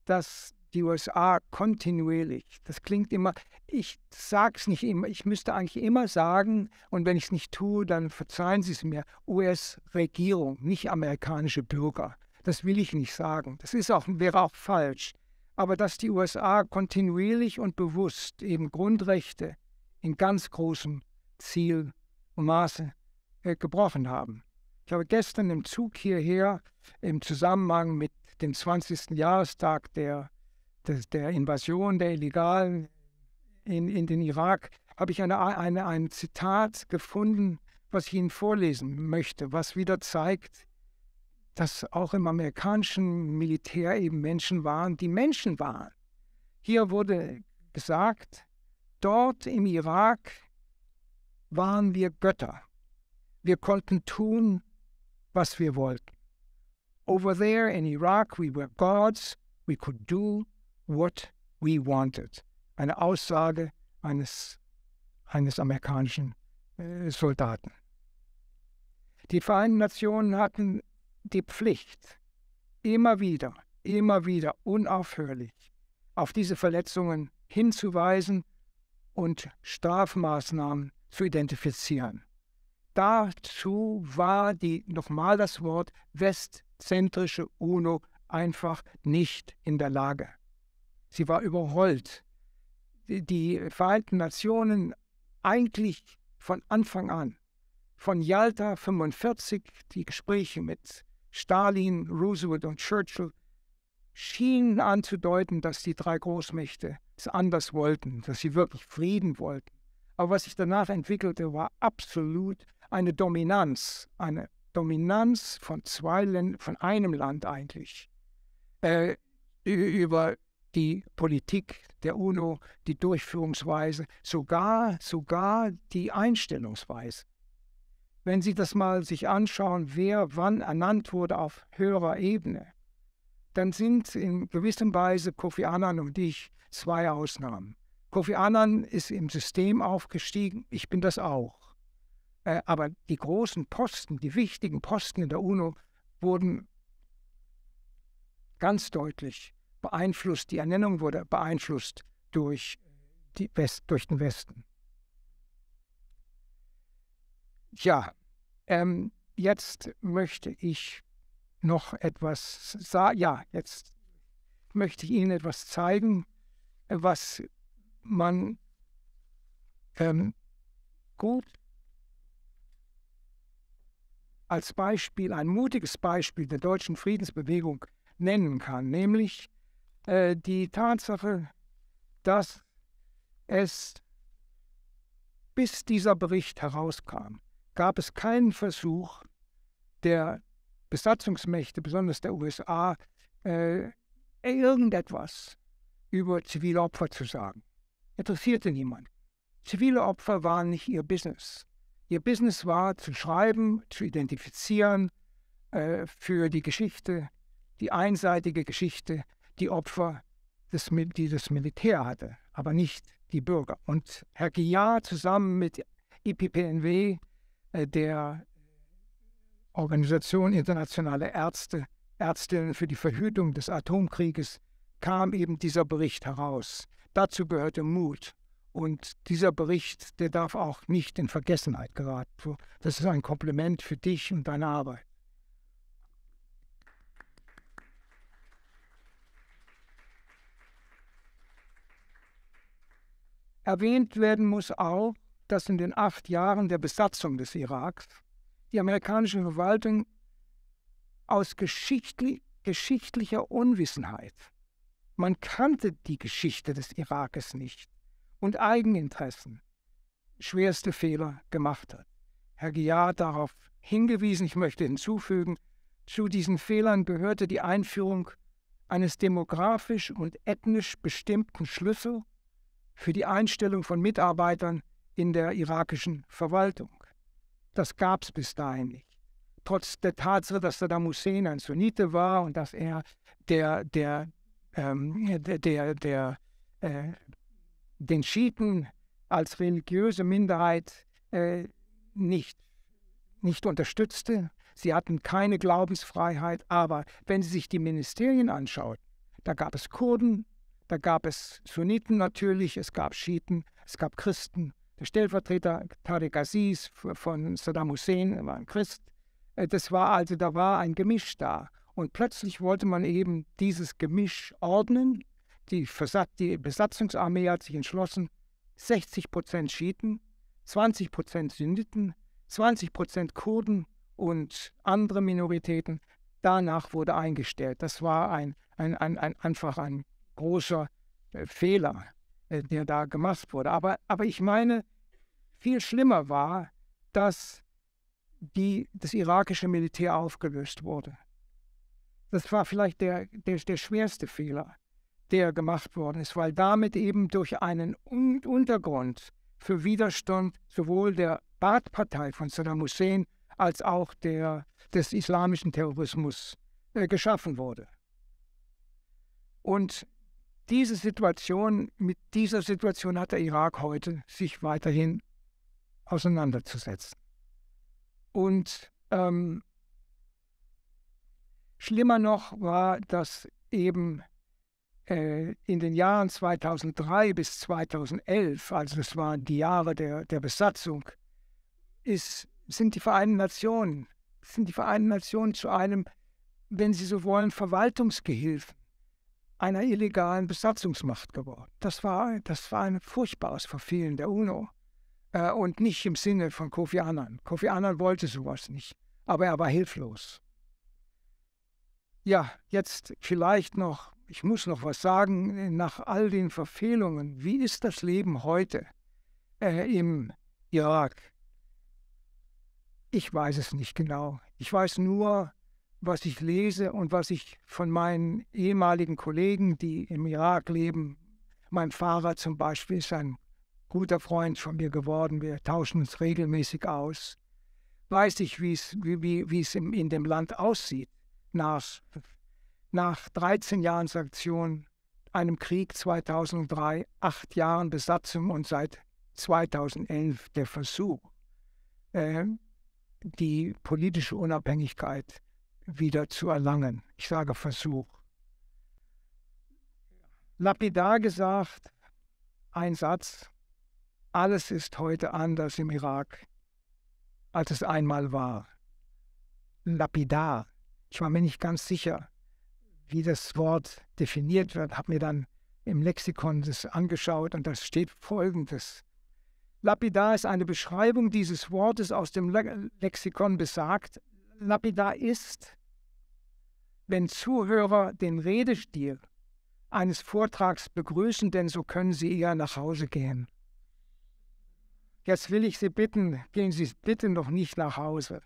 dass die USA kontinuierlich, das klingt immer, ich sage es nicht immer, ich müsste eigentlich immer sagen, und wenn ich es nicht tue, dann verzeihen Sie es mir, US-Regierung, nicht amerikanische Bürger. Das will ich nicht sagen. Das ist auch, wäre auch falsch. Aber dass die USA kontinuierlich und bewusst eben Grundrechte in ganz großem Ziel und Maße äh, gebrochen haben. Ich habe gestern im Zug hierher im Zusammenhang mit dem 20. Jahrestag der, der, der Invasion der Illegalen in, in den Irak, habe ich eine, eine, ein Zitat gefunden, was ich Ihnen vorlesen möchte, was wieder zeigt, dass auch im amerikanischen Militär eben Menschen waren, die Menschen waren. Hier wurde gesagt, dort im Irak waren wir Götter. Wir konnten tun, was wir wollten. Over there in Iraq, we were gods. We could do what we wanted. Eine Aussage eines, eines amerikanischen äh, Soldaten. Die Vereinten Nationen hatten die Pflicht, immer wieder, immer wieder, unaufhörlich auf diese Verletzungen hinzuweisen und Strafmaßnahmen zu identifizieren dazu war die, nochmal das Wort, westzentrische UNO einfach nicht in der Lage. Sie war überrollt. Die Vereinten Nationen eigentlich von Anfang an, von Yalta 45, die Gespräche mit Stalin, Roosevelt und Churchill, schienen anzudeuten, dass die drei Großmächte es anders wollten, dass sie wirklich Frieden wollten. Aber was sich danach entwickelte, war absolut eine Dominanz, eine Dominanz von zwei Ländern, von einem Land eigentlich, äh, über die Politik der UNO, die Durchführungsweise, sogar, sogar die Einstellungsweise. Wenn Sie das mal sich anschauen, wer wann ernannt wurde auf höherer Ebene, dann sind in gewisser Weise Kofi Annan und ich zwei Ausnahmen. Kofi Annan ist im System aufgestiegen, ich bin das auch. Äh, aber die großen Posten, die wichtigen Posten in der UNO wurden ganz deutlich beeinflusst. Die Ernennung wurde beeinflusst durch, West, durch den Westen. Ja, ähm, jetzt möchte ich noch etwas sagen. Ja, jetzt möchte ich Ihnen etwas zeigen, was man ähm, gut als Beispiel, ein mutiges Beispiel der deutschen Friedensbewegung nennen kann, nämlich äh, die Tatsache, dass es bis dieser Bericht herauskam, gab es keinen Versuch der Besatzungsmächte, besonders der USA, äh, irgendetwas über zivile Opfer zu sagen. Interessierte niemand. Zivile Opfer waren nicht ihr Business. Ihr Business war zu schreiben, zu identifizieren, äh, für die Geschichte, die einseitige Geschichte, die Opfer, des, die das Militär hatte, aber nicht die Bürger. Und Herr Guillard zusammen mit IPPNW, äh, der Organisation Internationale Ärzte, Ärztinnen für die Verhütung des Atomkrieges, kam eben dieser Bericht heraus. Dazu gehörte Mut. Und dieser Bericht, der darf auch nicht in Vergessenheit geraten. Das ist ein Kompliment für dich und deine Arbeit. Erwähnt werden muss auch, dass in den acht Jahren der Besatzung des Iraks die amerikanische Verwaltung aus geschichtli geschichtlicher Unwissenheit, man kannte die Geschichte des Irakes nicht, und Eigeninteressen schwerste Fehler gemacht hat. Herr Giard darauf hingewiesen, ich möchte hinzufügen, zu diesen Fehlern gehörte die Einführung eines demografisch und ethnisch bestimmten Schlüssel für die Einstellung von Mitarbeitern in der irakischen Verwaltung. Das gab es bis dahin nicht. Trotz der Tatsache, dass Saddam Hussein ein Sunnite war und dass er der, der, ähm, der, der, der äh, den Schiiten als religiöse Minderheit äh, nicht, nicht unterstützte. Sie hatten keine Glaubensfreiheit, aber wenn Sie sich die Ministerien anschauen, da gab es Kurden, da gab es Sunniten natürlich, es gab Schiiten, es gab Christen. Der Stellvertreter Tariq Aziz von Saddam Hussein war ein Christ. Äh, das war also, da war ein Gemisch da. Und plötzlich wollte man eben dieses Gemisch ordnen die, die Besatzungsarmee hat sich entschlossen, 60 Prozent Schiiten, 20 Prozent Sünditen, 20 Prozent Kurden und andere Minoritäten. Danach wurde eingestellt. Das war ein, ein, ein, ein einfach ein großer äh, Fehler, äh, der da gemacht wurde. Aber, aber ich meine, viel schlimmer war, dass die, das irakische Militär aufgelöst wurde. Das war vielleicht der, der, der schwerste Fehler der gemacht worden ist, weil damit eben durch einen Untergrund für Widerstand sowohl der Baath-Partei von Saddam Hussein als auch der, des islamischen Terrorismus äh, geschaffen wurde. Und diese Situation, mit dieser Situation hat der Irak heute sich weiterhin auseinanderzusetzen. Und ähm, schlimmer noch war, dass eben äh, in den Jahren 2003 bis 2011, also das waren die Jahre der, der Besatzung, ist, sind die Vereinten Nationen, sind die Vereinten Nationen zu einem, wenn Sie so wollen, Verwaltungsgehilfen einer illegalen Besatzungsmacht geworden. Das war, das war ein furchtbares Verfehlen der UNO äh, und nicht im Sinne von Kofi Annan. Kofi Annan wollte sowas nicht, aber er war hilflos. Ja, jetzt vielleicht noch, ich muss noch was sagen, nach all den Verfehlungen, wie ist das Leben heute äh, im Irak? Ich weiß es nicht genau. Ich weiß nur, was ich lese und was ich von meinen ehemaligen Kollegen, die im Irak leben, mein Fahrer zum Beispiel ist ein guter Freund von mir geworden, wir tauschen uns regelmäßig aus, weiß ich, wie's, wie, wie es in dem Land aussieht nach, nach 13 Jahren Sanktionen, einem Krieg 2003, acht Jahren Besatzung und seit 2011 der Versuch, äh, die politische Unabhängigkeit wieder zu erlangen. Ich sage Versuch. Lapidar gesagt, ein Satz, alles ist heute anders im Irak, als es einmal war. Lapidar ich war mir nicht ganz sicher, wie das Wort definiert wird, habe mir dann im Lexikon das angeschaut und da steht folgendes. Lapidar ist eine Beschreibung dieses Wortes aus dem Le Lexikon besagt. Lapidar ist, wenn Zuhörer den Redestil eines Vortrags begrüßen, denn so können sie eher nach Hause gehen. Jetzt will ich Sie bitten, gehen Sie bitte noch nicht nach Hause,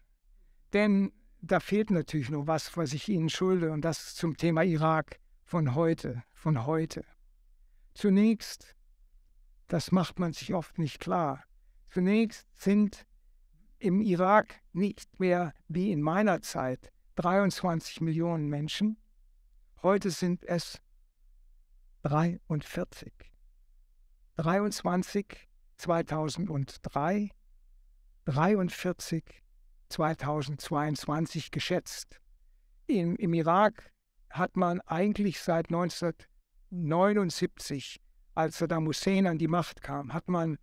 denn da fehlt natürlich noch was, was ich Ihnen schulde, und das zum Thema Irak von heute, von heute. Zunächst, das macht man sich oft nicht klar, zunächst sind im Irak nicht mehr wie in meiner Zeit 23 Millionen Menschen, heute sind es 43. 23 2003, 43 2003. 2022 geschätzt. Im, Im Irak hat man eigentlich seit 1979, als Saddam Hussein an die Macht kam, hat man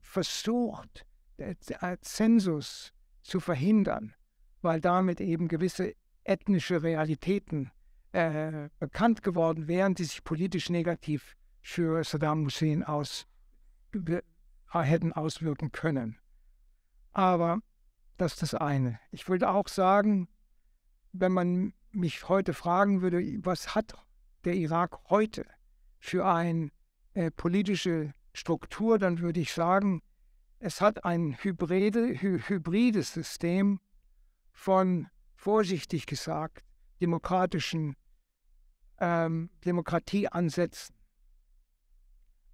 versucht, äh, Zensus zu verhindern, weil damit eben gewisse ethnische Realitäten äh, bekannt geworden wären, die sich politisch negativ für Saddam Hussein aus, hätten auswirken können. Aber das ist das eine. Ich würde auch sagen, wenn man mich heute fragen würde, was hat der Irak heute für eine äh, politische Struktur, dann würde ich sagen, es hat ein hybride, hy hybrides System von, vorsichtig gesagt, demokratischen ähm, Demokratieansätzen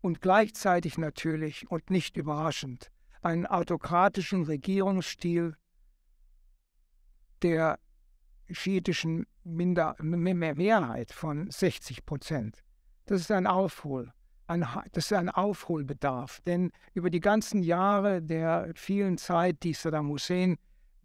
und gleichzeitig natürlich und nicht überraschend einen autokratischen Regierungsstil der schiitischen Minder Mehrheit von 60 Prozent. Das ist ein Aufhol. Ein, das ist ein Aufholbedarf, denn über die ganzen Jahre der vielen Zeit, die Saddam Hussein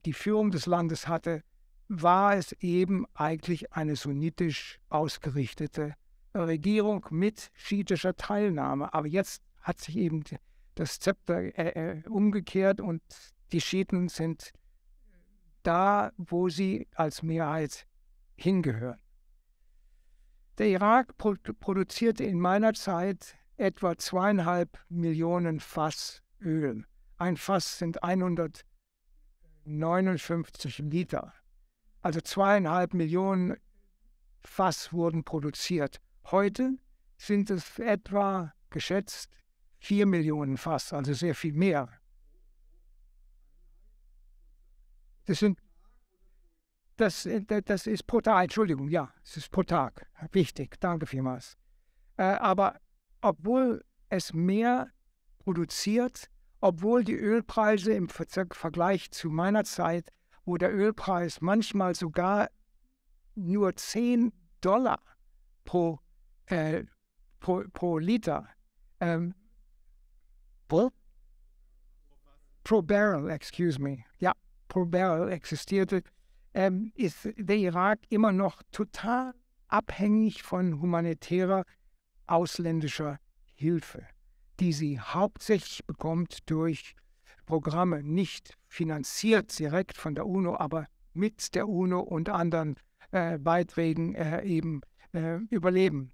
die Führung des Landes hatte, war es eben eigentlich eine sunnitisch ausgerichtete Regierung mit schiitischer Teilnahme. Aber jetzt hat sich eben die, das Zepter äh, äh, umgekehrt und die Schiiten sind da, wo sie als Mehrheit hingehören. Der Irak pro produzierte in meiner Zeit etwa zweieinhalb Millionen Fass Öl. Ein Fass sind 159 Liter. Also zweieinhalb Millionen Fass wurden produziert. Heute sind es etwa geschätzt 4 Millionen fast, also sehr viel mehr. Das sind das, äh, das ist pro Tag, Entschuldigung, ja, es ist pro Tag. Wichtig, danke vielmals. Äh, aber obwohl es mehr produziert, obwohl die Ölpreise im Vergleich zu meiner Zeit, wo der Ölpreis manchmal sogar nur 10 Dollar pro, äh, pro, pro Liter ähm, Pro? Barrel, excuse me. Ja, Pro Barrel existierte. Ähm, ist der Irak immer noch total abhängig von humanitärer ausländischer Hilfe, die sie hauptsächlich bekommt durch Programme, nicht finanziert direkt von der UNO, aber mit der UNO und anderen äh, Beiträgen äh, eben äh, überleben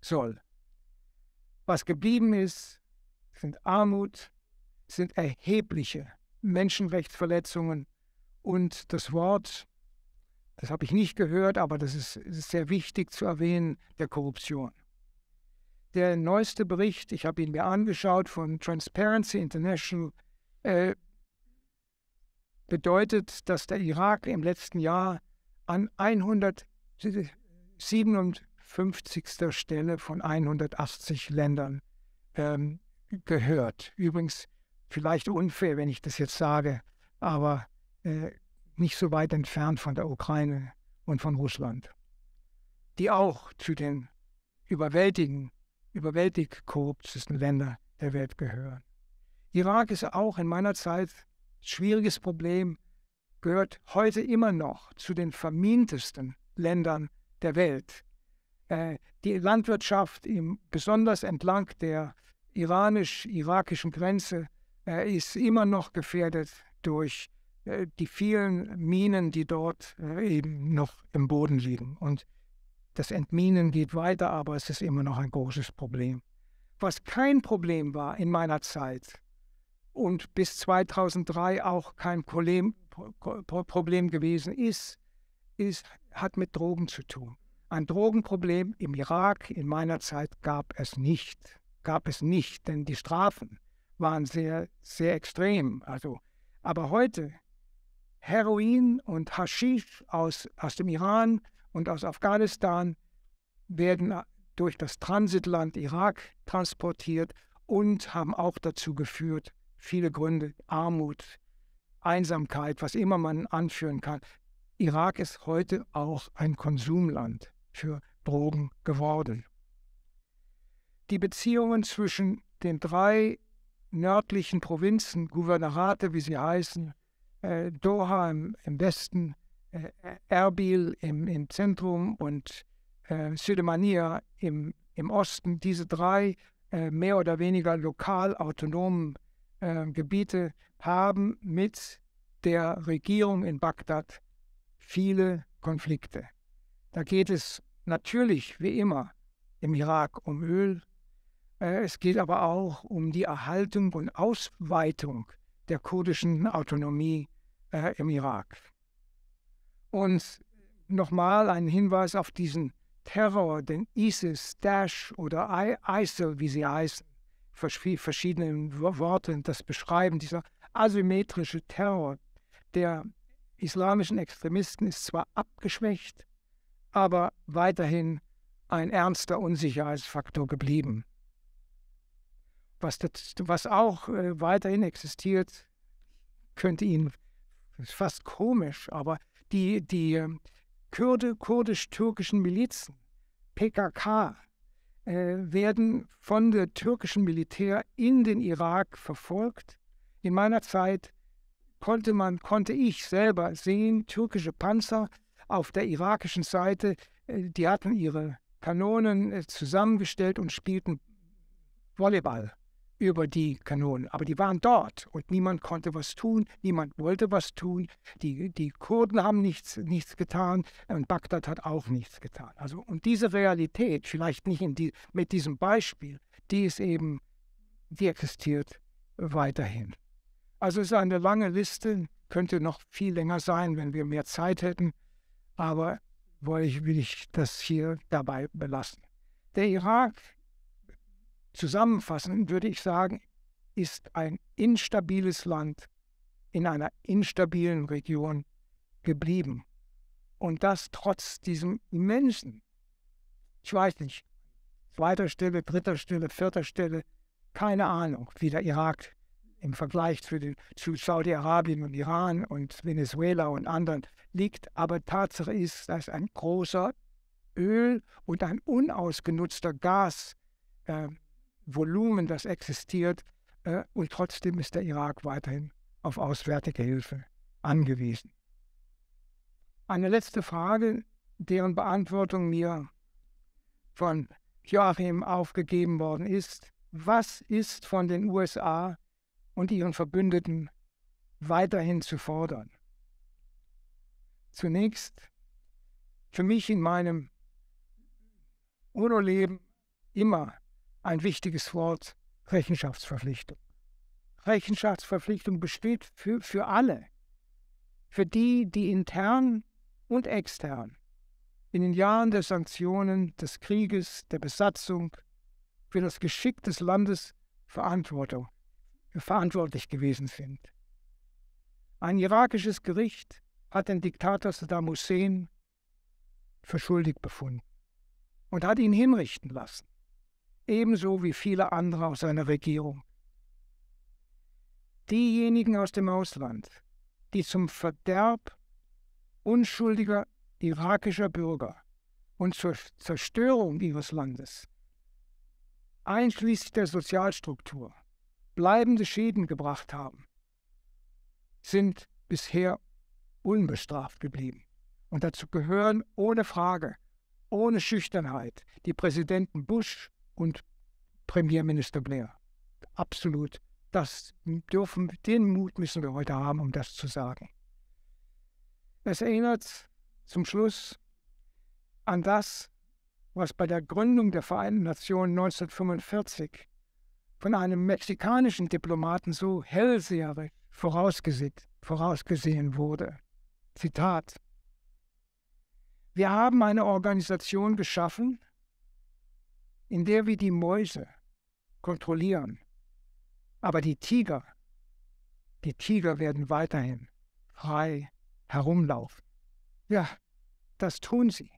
soll. Was geblieben ist, sind Armut, sind erhebliche Menschenrechtsverletzungen und das Wort, das habe ich nicht gehört, aber das ist, ist sehr wichtig zu erwähnen, der Korruption. Der neueste Bericht, ich habe ihn mir angeschaut, von Transparency International, äh, bedeutet, dass der Irak im letzten Jahr an 157. Stelle von 180 Ländern ähm, gehört. Übrigens, vielleicht unfair, wenn ich das jetzt sage, aber äh, nicht so weit entfernt von der Ukraine und von Russland, die auch zu den überwältigen, überwältig korruptesten Ländern der Welt gehören. Irak ist auch in meiner Zeit ein schwieriges Problem, gehört heute immer noch zu den vermintesten Ländern der Welt. Äh, die Landwirtschaft, im, besonders entlang der iranisch-irakischen Grenze äh, ist immer noch gefährdet durch äh, die vielen Minen, die dort äh, eben noch im Boden liegen. Und das Entminen geht weiter, aber es ist immer noch ein großes Problem. Was kein Problem war in meiner Zeit und bis 2003 auch kein Problem, Problem gewesen ist, ist, hat mit Drogen zu tun. Ein Drogenproblem im Irak in meiner Zeit gab es nicht gab es nicht, denn die Strafen waren sehr, sehr extrem. Also, aber heute Heroin und Haschisch aus, aus dem Iran und aus Afghanistan werden durch das Transitland Irak transportiert und haben auch dazu geführt, viele Gründe, Armut, Einsamkeit, was immer man anführen kann. Irak ist heute auch ein Konsumland für Drogen geworden die Beziehungen zwischen den drei nördlichen Provinzen, Gouvernorate, wie sie heißen, äh, Doha im, im Westen, äh, Erbil im, im, Zentrum und äh, Sülemania im, im Osten, diese drei äh, mehr oder weniger lokal autonomen äh, Gebiete haben mit der Regierung in Bagdad viele Konflikte. Da geht es natürlich wie immer im Irak um Öl, äh, es geht aber auch um die Erhaltung und Ausweitung der kurdischen Autonomie äh, im Irak. Und nochmal ein Hinweis auf diesen Terror, den ISIS, Daesh oder ISIL, wie sie heißen, verschiedenen Worten das beschreiben, dieser asymmetrische Terror der islamischen Extremisten ist zwar abgeschwächt, aber weiterhin ein ernster Unsicherheitsfaktor geblieben was, das, was auch äh, weiterhin existiert, könnte Ihnen, ist fast komisch, aber die, die ähm, Kürde, kurdisch-türkischen Milizen, PKK, äh, werden von der türkischen Militär in den Irak verfolgt. In meiner Zeit konnte man, konnte ich selber sehen, türkische Panzer auf der irakischen Seite, äh, die hatten ihre Kanonen äh, zusammengestellt und spielten Volleyball über die Kanonen. Aber die waren dort und niemand konnte was tun, niemand wollte was tun. Die, die Kurden haben nichts, nichts getan und Bagdad hat auch nichts getan. Also, und diese Realität, vielleicht nicht die, mit diesem Beispiel, die ist eben, die existiert weiterhin. Also es ist eine lange Liste, könnte noch viel länger sein, wenn wir mehr Zeit hätten, aber will ich, will ich das hier dabei belassen. Der Irak Zusammenfassend würde ich sagen, ist ein instabiles Land in einer instabilen Region geblieben. Und das trotz diesem immensen, ich weiß nicht, zweiter Stelle, dritter Stelle, vierter Stelle, keine Ahnung, wie der Irak im Vergleich zu, den, zu Saudi-Arabien und Iran und Venezuela und anderen liegt. Aber Tatsache ist, dass ein großer Öl- und ein unausgenutzter Gas äh, Volumen, das existiert. Äh, und trotzdem ist der Irak weiterhin auf auswärtige Hilfe angewiesen. Eine letzte Frage, deren Beantwortung mir von Joachim aufgegeben worden ist. Was ist von den USA und ihren Verbündeten weiterhin zu fordern? Zunächst für mich in meinem UNO-Leben immer ein wichtiges Wort, Rechenschaftsverpflichtung. Rechenschaftsverpflichtung besteht für, für alle, für die, die intern und extern in den Jahren der Sanktionen, des Krieges, der Besatzung für das Geschick des Landes Verantwortung, verantwortlich gewesen sind. Ein irakisches Gericht hat den Diktator Saddam Hussein für schuldig befunden und hat ihn hinrichten lassen ebenso wie viele andere aus seiner Regierung. Diejenigen aus dem Ausland, die zum Verderb unschuldiger irakischer Bürger und zur Zerstörung ihres Landes, einschließlich der Sozialstruktur, bleibende Schäden gebracht haben, sind bisher unbestraft geblieben. Und dazu gehören ohne Frage, ohne Schüchternheit die Präsidenten Bush, und Premierminister Blair. Absolut. Das dürfen, den Mut müssen wir heute haben, um das zu sagen. Es erinnert zum Schluss an das, was bei der Gründung der Vereinten Nationen 1945 von einem mexikanischen Diplomaten so hellseherisch vorausgesehen wurde. Zitat. Wir haben eine Organisation geschaffen, in der wir die Mäuse kontrollieren. Aber die Tiger, die Tiger werden weiterhin frei herumlaufen. Ja, das tun sie.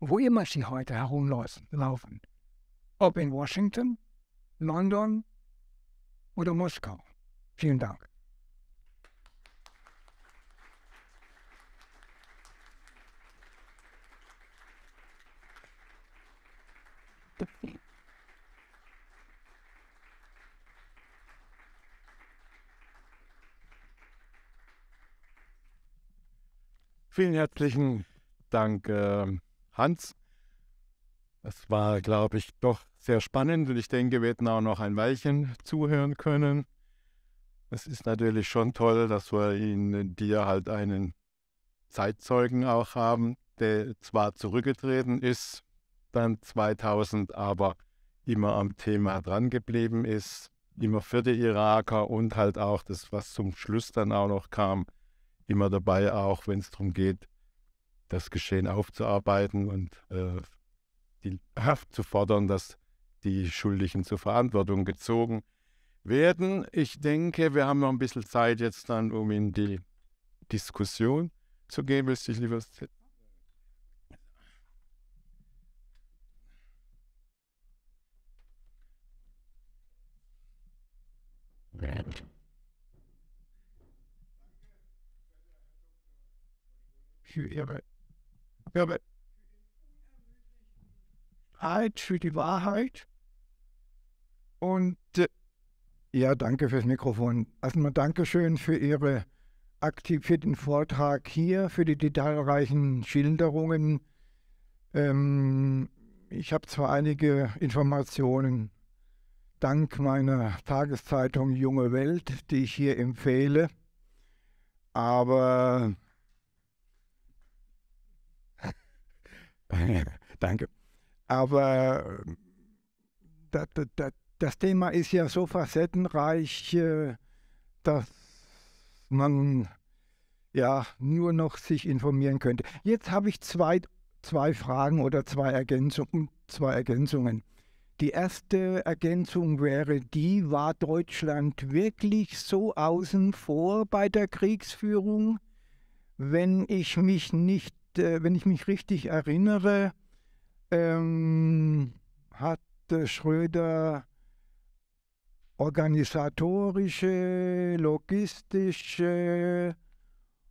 Wo immer sie heute herumlaufen, ob in Washington, London oder Moskau. Vielen Dank. Vielen herzlichen Dank, äh, Hans. Es war, glaube ich, doch sehr spannend und ich denke, wir hätten auch noch ein Weilchen zuhören können. Es ist natürlich schon toll, dass wir in äh, dir halt einen Zeitzeugen auch haben, der zwar zurückgetreten ist, dann 2000 aber immer am Thema dran geblieben ist, immer für die Iraker und halt auch das, was zum Schluss dann auch noch kam, immer dabei auch, wenn es darum geht, das Geschehen aufzuarbeiten und äh, die Haft zu fordern, dass die Schuldigen zur Verantwortung gezogen werden. Ich denke, wir haben noch ein bisschen Zeit jetzt dann, um in die Diskussion zu gehen. Willst du dich lieber bleibt. Für Ihre, für Ihre für die Wahrheit. Und äh, ja, danke fürs Mikrofon. Erstmal also Dankeschön für Ihre aktiv für den Vortrag hier, für die detailreichen Schilderungen. Ähm, ich habe zwar einige Informationen dank meiner Tageszeitung Junge Welt, die ich hier empfehle. Aber danke. Aber das, das, das, Thema ist ja so facettenreich, äh, dass man ja nur noch sich informieren könnte. Jetzt habe ich zwei, zwei Fragen oder zwei Ergänzungen. Zwei Ergänzungen. Die erste Ergänzung wäre die, war Deutschland wirklich so außen vor bei der Kriegsführung? Wenn ich mich nicht, äh, wenn ich mich richtig erinnere, ähm, hat äh, Schröder organisatorische, logistische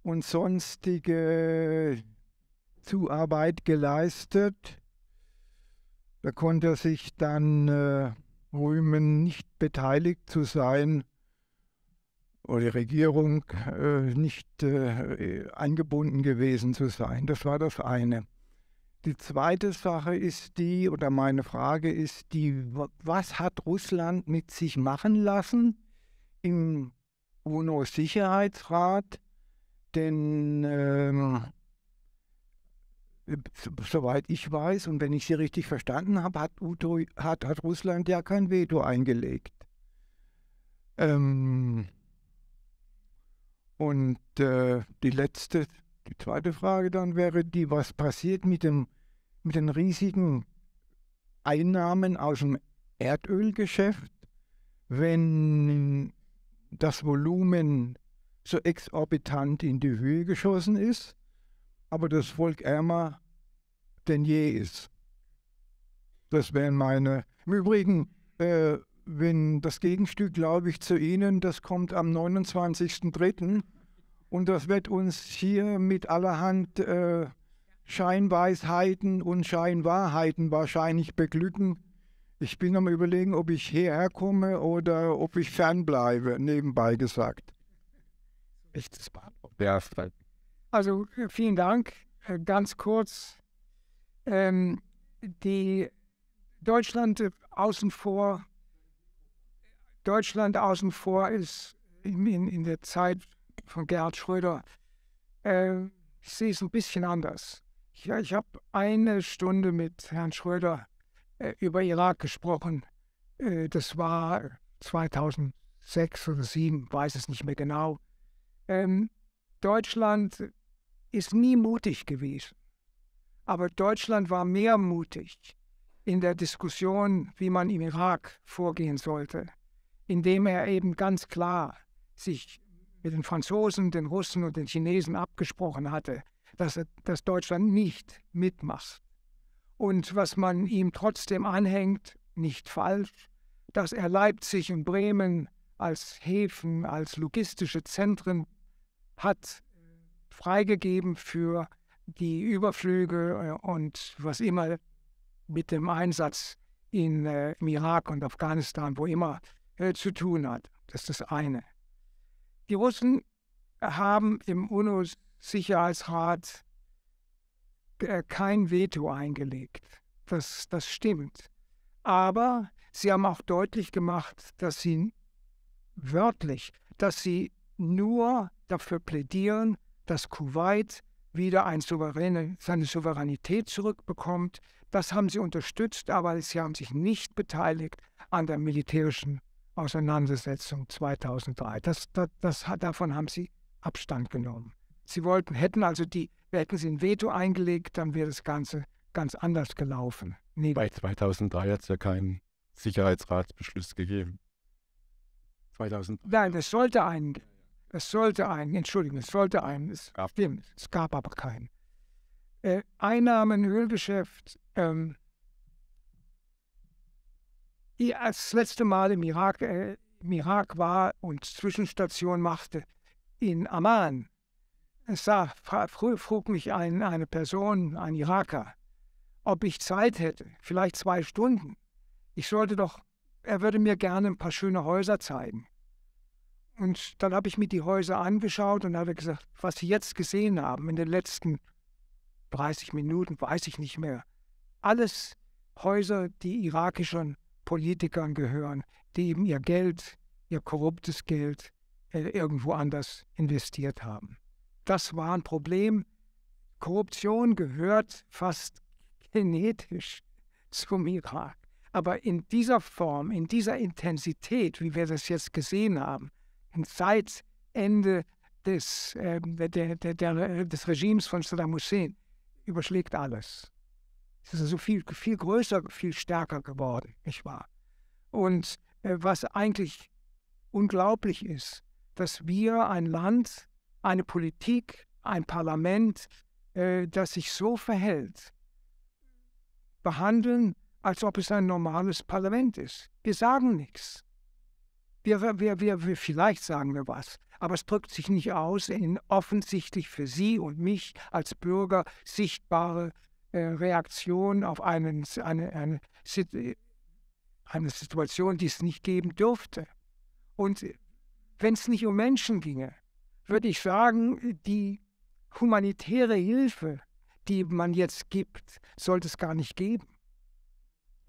und sonstige Zuarbeit geleistet da konnte er sich dann äh, rühmen, nicht beteiligt zu sein oder die Regierung äh, nicht äh, eingebunden gewesen zu sein. Das war das eine. Die zweite Sache ist die, oder meine Frage ist die, was hat Russland mit sich machen lassen im UNO-Sicherheitsrat? Denn ähm, äh, soweit ich weiß und wenn ich Sie richtig verstanden habe, hat, hat, hat, Russland ja kein Veto eingelegt. Ähm und äh, die letzte, die zweite Frage dann wäre die, was passiert mit, dem, mit den riesigen Einnahmen aus dem Erdölgeschäft, wenn das Volumen so exorbitant in die Höhe geschossen ist? aber das Volk ärmer denn je ist. Das wären meine. Im Übrigen, äh, wenn das Gegenstück, glaube ich, zu Ihnen, das kommt am 29.03. Und das wird uns hier mit allerhand äh, Scheinweisheiten und Scheinwahrheiten wahrscheinlich beglücken. Ich bin am Überlegen, ob ich hierher komme oder ob ich fernbleibe, nebenbei gesagt. Echtes Beantworten. Ja, also äh, vielen Dank. Äh, ganz kurz, ähm, die Deutschland außen vor, Deutschland außen vor ist in, in der Zeit von Gerhard Schröder, äh, ich sehe es ein bisschen anders. Ich, ich habe eine Stunde mit Herrn Schröder äh, über Irak gesprochen. Äh, das war 2006 oder 2007, weiß es nicht mehr genau. Ähm, Deutschland ist nie mutig gewesen. Aber Deutschland war mehr mutig in der Diskussion, wie man im Irak vorgehen sollte, indem er eben ganz klar sich mit den Franzosen, den Russen und den Chinesen abgesprochen hatte, dass, er, dass Deutschland nicht mitmacht. Und was man ihm trotzdem anhängt, nicht falsch, dass er Leipzig und Bremen als Häfen, als logistische Zentren hat freigegeben für die Überflüge äh, und was immer mit dem Einsatz in, äh, im Irak und Afghanistan, wo immer, äh, zu tun hat. Das ist das eine. Die Russen haben im UNO-Sicherheitsrat äh, kein Veto eingelegt. Das, das stimmt. Aber sie haben auch deutlich gemacht, dass sie wörtlich, dass sie nur dafür plädieren, dass Kuwait wieder ein Souveräne, seine Souveränität zurückbekommt. Das haben sie unterstützt, aber sie haben sich nicht beteiligt an der militärischen Auseinandersetzung 2003. Das, das, das, davon haben sie Abstand genommen. Sie wollten, hätten also die, hätten sie ein Veto eingelegt, dann wäre das Ganze ganz anders gelaufen. Nee. Bei 2003 hat es ja keinen Sicherheitsratsbeschluss gegeben. 2003. Nein, es sollte einen. Es sollte einen, entschuldigen, es sollte einen, es ja. stimmt, es gab aber keinen. Äh, Einnahmen, Ölgeschäft, ähm, die als das letzte Mal im Irak, äh, im Irak war und Zwischenstation machte, in Amman, es sah, früh frug mich ein, eine Person, ein Iraker, ob ich Zeit hätte, vielleicht zwei Stunden. Ich sollte doch, er würde mir gerne ein paar schöne Häuser zeigen. Und dann habe ich mir die Häuser angeschaut und habe gesagt, was Sie jetzt gesehen haben in den letzten 30 Minuten, weiß ich nicht mehr. Alles Häuser, die irakischen Politikern gehören, die eben ihr Geld, ihr korruptes Geld äh, irgendwo anders investiert haben. Das war ein Problem. Korruption gehört fast genetisch zum Irak. Aber in dieser Form, in dieser Intensität, wie wir das jetzt gesehen haben, seit Ende des, äh, der, der, der, des Regimes von Saddam Hussein überschlägt alles. Es ist also viel, viel größer, viel stärker geworden, nicht wahr? Und äh, was eigentlich unglaublich ist, dass wir ein Land, eine Politik, ein Parlament, äh, das sich so verhält, behandeln, als ob es ein normales Parlament ist. Wir sagen nichts. Wir, wir, wir, wir, vielleicht sagen wir was, aber es drückt sich nicht aus in offensichtlich für Sie und mich als Bürger sichtbare äh, Reaktion auf einen, eine, eine, äh, eine Situation, die es nicht geben dürfte. Und wenn es nicht um Menschen ginge, würde ich sagen, die humanitäre Hilfe, die man jetzt gibt, sollte es gar nicht geben.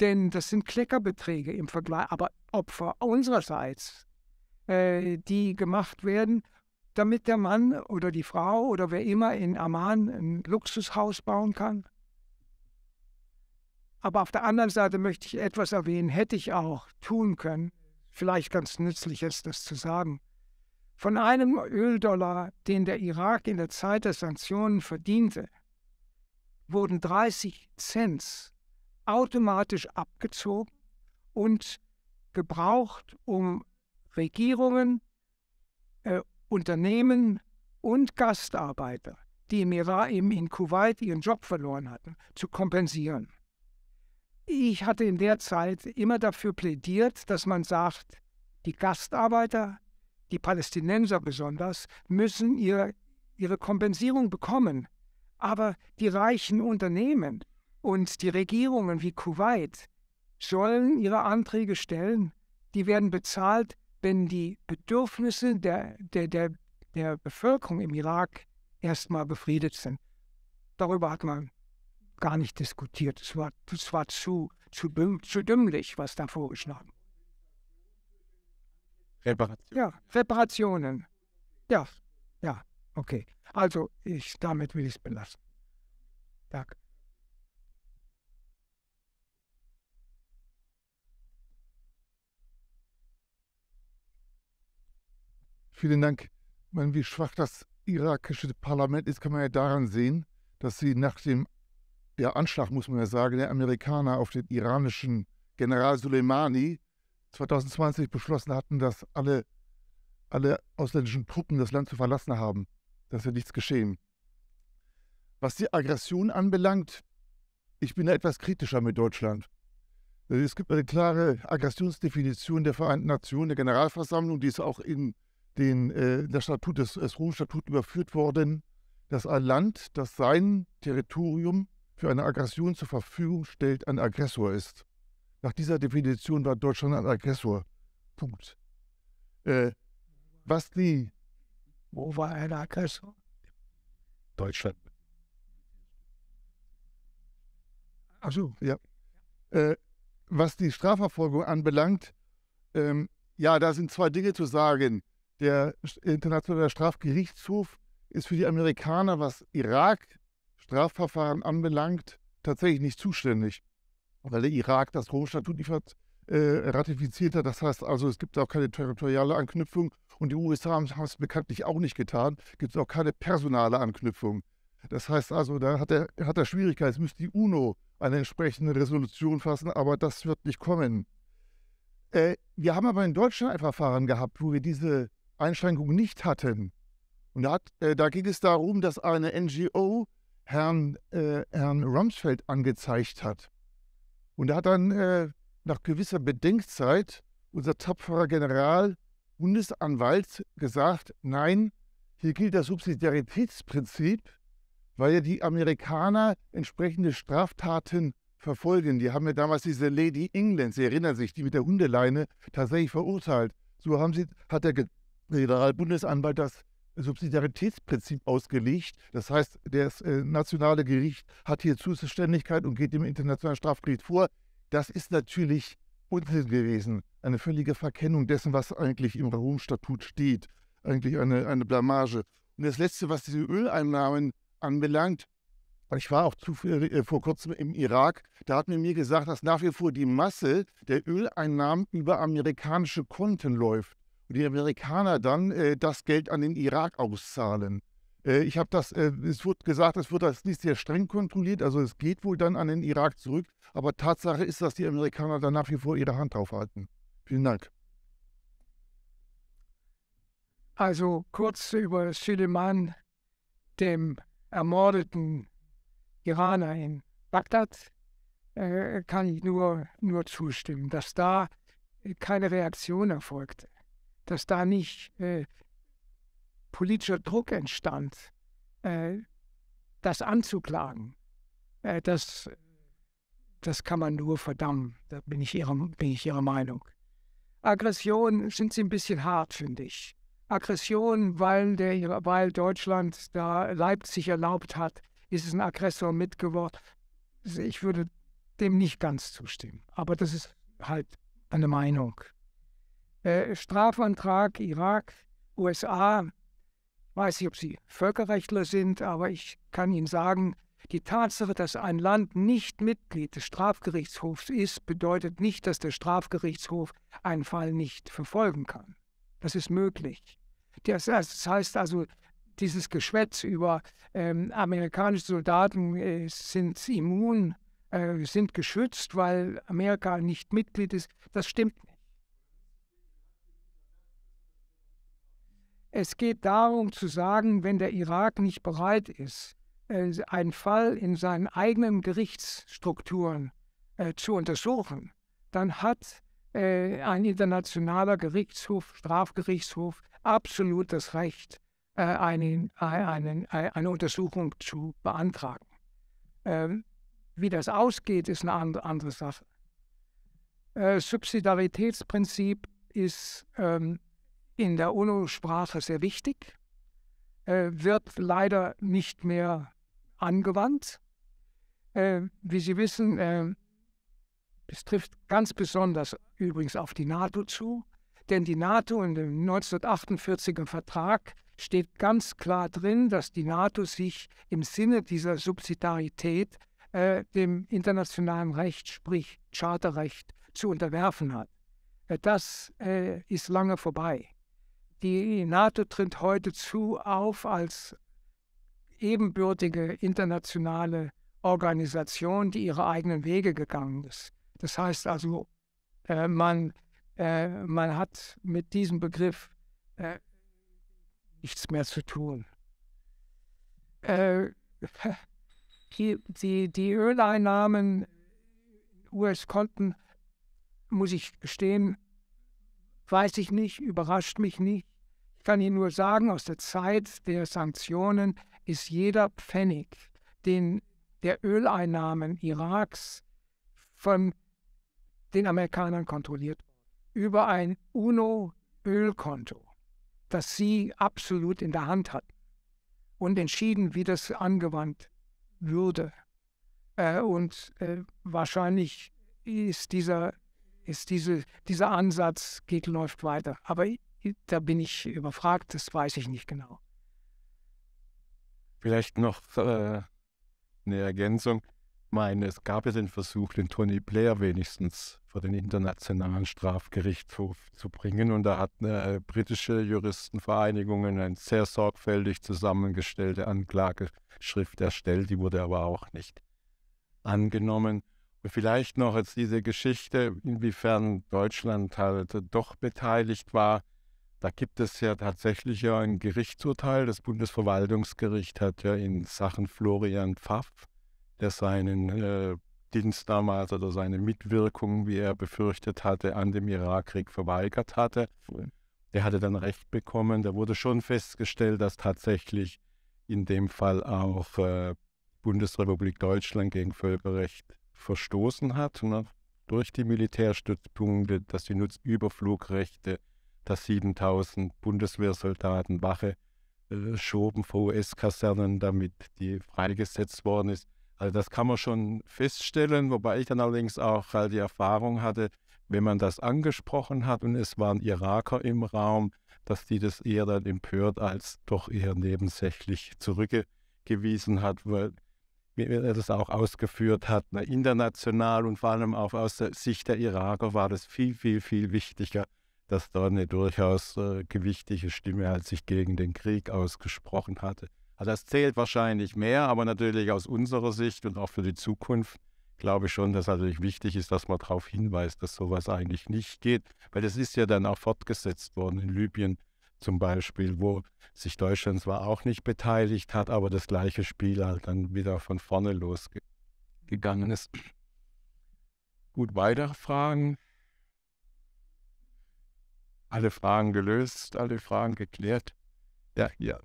Denn das sind Kleckerbeträge im Vergleich, aber Opfer unsererseits, äh, die gemacht werden, damit der Mann oder die Frau oder wer immer in Amman ein Luxushaus bauen kann. Aber auf der anderen Seite möchte ich etwas erwähnen, hätte ich auch tun können, vielleicht ganz nützlich ist das zu sagen. Von einem Öldollar, den der Irak in der Zeit der Sanktionen verdiente, wurden 30 Cent automatisch abgezogen und gebraucht, um Regierungen, äh, Unternehmen und Gastarbeiter, die im Irak, im, in Kuwait ihren Job verloren hatten, zu kompensieren. Ich hatte in der Zeit immer dafür plädiert, dass man sagt, die Gastarbeiter, die Palästinenser besonders, müssen ihr, ihre Kompensierung bekommen. Aber die reichen Unternehmen und die Regierungen wie Kuwait, sollen ihre Anträge stellen. Die werden bezahlt, wenn die Bedürfnisse der, der, der, der Bevölkerung im Irak erstmal befriedet sind. Darüber hat man gar nicht diskutiert. Es war, es war zu, zu, zu dümmlich, was da vorgeschlagen wurde. Reparationen. Ja, Reparationen. Ja, ja, okay. Also, ich, damit will ich es belassen. Danke. Vielen Dank. meine, wie schwach das irakische Parlament ist, kann man ja daran sehen, dass sie nach dem ja, Anschlag, muss man ja sagen, der Amerikaner auf den iranischen General Soleimani 2020 beschlossen hatten, dass alle, alle ausländischen Truppen das Land zu verlassen haben. ist ja nichts geschehen. Was die Aggression anbelangt, ich bin da etwas kritischer mit Deutschland. Es gibt eine klare Aggressionsdefinition der Vereinten Nationen, der Generalversammlung, die ist auch in den, äh, das Statut des, des rom überführt worden, dass ein Land, das sein Territorium für eine Aggression zur Verfügung stellt, ein Aggressor ist. Nach dieser Definition war Deutschland ein Aggressor. Punkt. Äh, was die. Wo war ein Aggressor? Deutschland. Ach so. Ja. Äh, was die Strafverfolgung anbelangt, ähm, ja, da sind zwei Dinge zu sagen der Internationale Strafgerichtshof ist für die Amerikaner, was Irak-Strafverfahren anbelangt, tatsächlich nicht zuständig, weil der Irak das Rom-Statut nicht hat, äh, ratifiziert hat. Das heißt also, es gibt auch keine territoriale Anknüpfung und die USA haben es bekanntlich auch nicht getan. Gibt es auch keine personale Anknüpfung. Das heißt also, da hat er, hat er Schwierigkeiten. Es müsste die UNO eine entsprechende Resolution fassen, aber das wird nicht kommen. Äh, wir haben aber in Deutschland ein Verfahren gehabt, wo wir diese Einschränkung nicht hatten. Und da, hat, äh, da ging es darum, dass eine NGO Herrn, äh, Herrn Rumsfeld angezeigt hat. Und da hat dann äh, nach gewisser Bedenkzeit unser tapferer General Bundesanwalt gesagt, nein, hier gilt das Subsidiaritätsprinzip, weil ja die Amerikaner entsprechende Straftaten verfolgen. Die haben ja damals diese Lady England, Sie erinnern sich, die mit der Hundeleine tatsächlich verurteilt. So haben sie, hat der Generalbundesanwalt das Subsidiaritätsprinzip ausgelegt. Das heißt, das äh, nationale Gericht hat hier Zuständigkeit und geht dem internationalen Strafgericht vor. Das ist natürlich Unsinn gewesen. Eine völlige Verkennung dessen, was eigentlich im Rom-Statut steht. Eigentlich eine, eine Blamage. Und das Letzte, was diese Öleinnahmen anbelangt, ich war auch zu, äh, vor kurzem im Irak, da hat man mir gesagt, dass nach wie vor die Masse der Öleinnahmen über amerikanische Konten läuft und die Amerikaner dann äh, das Geld an den Irak auszahlen. Äh, ich habe das, äh, es wird gesagt, es wird das nicht sehr streng kontrolliert, also es geht wohl dann an den Irak zurück, aber Tatsache ist, dass die Amerikaner da nach wie vor ihre Hand drauf halten. Vielen Dank. Also kurz über Suleiman, dem ermordeten Iraner in Bagdad, äh, kann ich nur, nur zustimmen, dass da keine Reaktion erfolgte dass da nicht äh, politischer Druck entstand, äh, das anzuklagen. Äh, das, das kann man nur verdammen, da bin ich ihrer, bin ich ihrer Meinung. Aggression sind sie ein bisschen hart, finde ich. Aggression, weil, der, weil Deutschland da Leipzig erlaubt hat, ist es ein Aggressor mitgeworden. Ich würde dem nicht ganz zustimmen, aber das ist halt eine Meinung. Äh, Strafantrag Irak, USA. weiß ich, ob Sie Völkerrechtler sind, aber ich kann Ihnen sagen, die Tatsache, dass ein Land nicht Mitglied des Strafgerichtshofs ist, bedeutet nicht, dass der Strafgerichtshof einen Fall nicht verfolgen kann. Das ist möglich. Das, heißt also, dieses Geschwätz über ähm, amerikanische Soldaten äh, sind immun, äh, sind geschützt, weil Amerika nicht Mitglied ist, das stimmt nicht. Es geht darum zu sagen, wenn der Irak nicht bereit ist, äh, einen Fall in seinen eigenen Gerichtsstrukturen äh, zu untersuchen, dann hat äh, ein internationaler Gerichtshof, Strafgerichtshof, absolut das Recht, einen, einen, eine Untersuchung zu beantragen. Ähm, wie das ausgeht, ist eine andere Sache. Subsidiaritätsprinzip ist ähm, in der UNO-Sprache sehr wichtig, äh, wird leider nicht mehr angewandt. Äh, wie Sie wissen, äh, es trifft ganz besonders übrigens auf die NATO zu, denn die NATO in dem 1948er Vertrag steht ganz klar drin, dass die NATO sich im Sinne dieser Subsidiarität äh, dem internationalen Recht, sprich Charterrecht, zu unterwerfen hat. Äh, das äh, ist lange vorbei. Die NATO tritt heute zu auf als ebenbürtige internationale Organisation, die ihre eigenen Wege gegangen ist. Das heißt also, äh, man, äh, man hat mit diesem Begriff äh, nichts mehr zu tun. Äh, die, die, die Öleinnahmen US-Konten, muss ich gestehen, weiß ich nicht, überrascht mich nicht. Ich kann Ihnen nur sagen, aus der Zeit der Sanktionen ist jeder Pfennig, den der Öleinnahmen Iraks von den Amerikanern kontrolliert über ein UNO-Ölkonto, das sie absolut in der Hand hatten und entschieden, wie das angewandt würde. Äh, und äh, wahrscheinlich ist dieser, ist diese, dieser Ansatz geht, läuft weiter. Aber da bin ich überfragt, das weiß ich nicht genau. Vielleicht noch äh, eine Ergänzung. Ich meine, es gab ja den Versuch, den Tony Blair wenigstens vor den Internationalen Strafgerichtshof zu bringen. Und da hat eine äh, britische Juristenvereinigung eine sehr sorgfältig zusammengestellte Anklageschrift erstellt. Die wurde aber auch nicht angenommen. Und vielleicht noch jetzt diese Geschichte, inwiefern Deutschland halt doch beteiligt war. Da gibt es ja tatsächlich ja ein Gerichtsurteil. Das Bundesverwaltungsgericht hat ja in Sachen Florian Pfaff, der seinen äh, Dienst damals oder seine Mitwirkung, wie er befürchtet hatte, an dem Irakkrieg verweigert hatte. Der hatte dann Recht bekommen. Da wurde schon festgestellt, dass tatsächlich in dem Fall auch äh, Bundesrepublik Deutschland gegen Völkerrecht verstoßen hat, ne? durch die Militärstützpunkte, dass die Nutzüberflugrechte dass 7000 Bundeswehrsoldaten Wache äh, schoben vor US-Kasernen, damit die freigesetzt worden ist. Also das kann man schon feststellen, wobei ich dann allerdings auch halt die Erfahrung hatte, wenn man das angesprochen hat und es waren Iraker im Raum, dass die das eher dann empört als doch eher nebensächlich zurückgewiesen hat, weil wie er das auch ausgeführt hat, international und vor allem auch aus der Sicht der Iraker war das viel, viel, viel wichtiger dass da eine durchaus äh, gewichtige Stimme halt sich gegen den Krieg ausgesprochen hatte. Also das zählt wahrscheinlich mehr, aber natürlich aus unserer Sicht und auch für die Zukunft glaube ich schon, dass natürlich wichtig ist, dass man darauf hinweist, dass sowas eigentlich nicht geht, weil das ist ja dann auch fortgesetzt worden in Libyen zum Beispiel, wo sich Deutschland zwar auch nicht beteiligt hat, aber das gleiche Spiel halt dann wieder von vorne losgegangen ist. Gut, weitere Fragen? alle Fragen gelöst, alle Fragen geklärt. Ja, ja.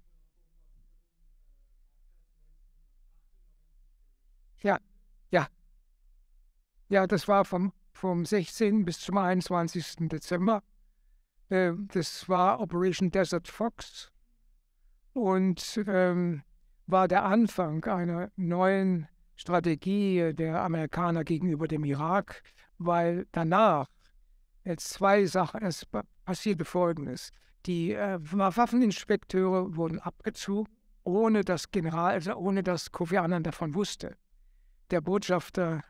Ja, ja. Ja, das war vom, vom 16. bis zum 21. Dezember. Ähm, das war Operation Desert Fox und ähm, war der Anfang einer neuen Strategie der Amerikaner gegenüber dem Irak, weil danach zwei Sachen, es passierte Folgendes. Die äh, Waffeninspekteure wurden abgezogen, ohne dass General, also ohne dass Kofi Annan davon wusste. Der Botschafter,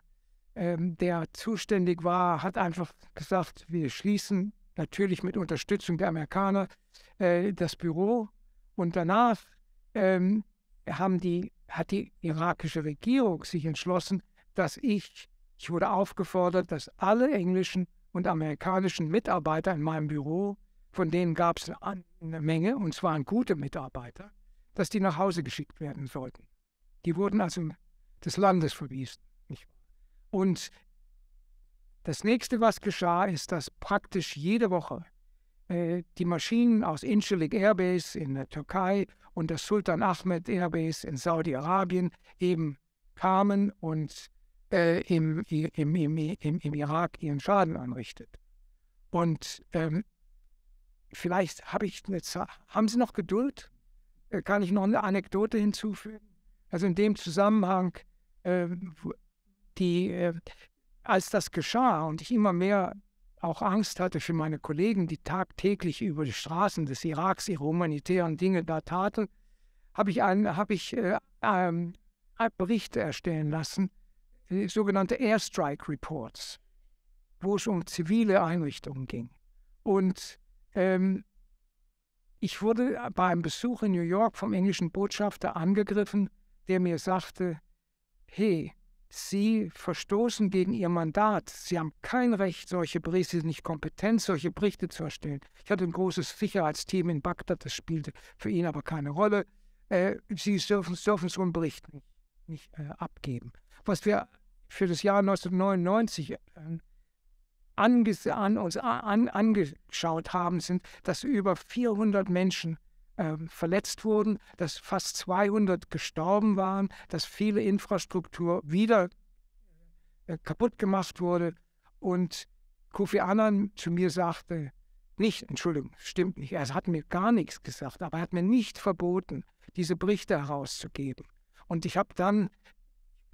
ähm, der zuständig war, hat einfach gesagt, wir schließen natürlich mit Unterstützung der Amerikaner äh, das Büro. Und danach ähm, haben die, hat die irakische Regierung sich entschlossen, dass ich, ich wurde aufgefordert, dass alle englischen und amerikanischen Mitarbeiter in meinem Büro, von denen gab es eine Menge, und zwar gute Mitarbeiter, dass die nach Hause geschickt werden sollten. Die wurden also des Landes verwiesen. Und das nächste, was geschah, ist, dass praktisch jede Woche äh, die Maschinen aus Incirlik Airbase in der Türkei und der Sultan Ahmed Airbase in Saudi-Arabien eben kamen und äh, im, im, im, im, Irak ihren Schaden anrichtet. Und ähm, vielleicht habe ich eine Zahl. Haben Sie noch Geduld? Äh, kann ich noch eine Anekdote hinzufügen? Also in dem Zusammenhang, ähm, äh, die, als das geschah und ich immer mehr auch Angst hatte für meine Kollegen, die tagtäglich über die Straßen des Iraks ihre humanitären Dinge da taten, habe ich, ein, hab ich äh, einen Bericht erstellen lassen sogenannte Airstrike Reports, wo es um zivile Einrichtungen ging. Und ähm, ich wurde bei einem Besuch in New York vom englischen Botschafter angegriffen, der mir sagte, hey, Sie verstoßen gegen Ihr Mandat. Sie haben kein Recht, solche Berichte, Sie sind nicht kompetent, solche Berichte zu erstellen. Ich hatte ein großes Sicherheitsteam in Bagdad, das spielte für ihn aber keine Rolle. Äh, Sie dürfen, dürfen so einen Bericht nicht, nicht äh, abgeben. Was wir für das Jahr 1999 äh, anges an uns an angeschaut haben, sind, dass über 400 Menschen äh, verletzt wurden, dass fast 200 gestorben waren, dass viele Infrastruktur wieder äh, kaputt gemacht wurde. Und Kofi Annan zu mir sagte, nicht, Entschuldigung, stimmt nicht, er hat mir gar nichts gesagt, aber er hat mir nicht verboten, diese Berichte herauszugeben. Und ich habe dann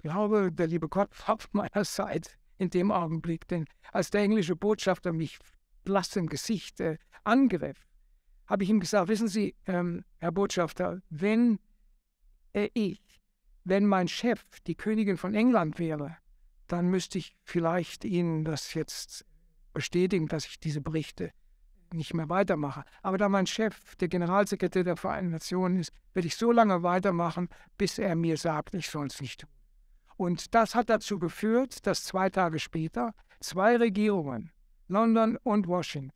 glaube, der liebe Gott war auf meiner Seite in dem Augenblick, denn als der englische Botschafter mich blass im Gesicht äh, angriff, habe ich ihm gesagt, wissen Sie, ähm, Herr Botschafter, wenn äh, ich, wenn mein Chef die Königin von England wäre, dann müsste ich vielleicht Ihnen das jetzt bestätigen, dass ich diese Berichte nicht mehr weitermache. Aber da mein Chef der Generalsekretär der Vereinten Nationen ist, werde ich so lange weitermachen, bis er mir sagt, ich soll es nicht tun. Und das hat dazu geführt, dass zwei Tage später zwei Regierungen, London und Washington,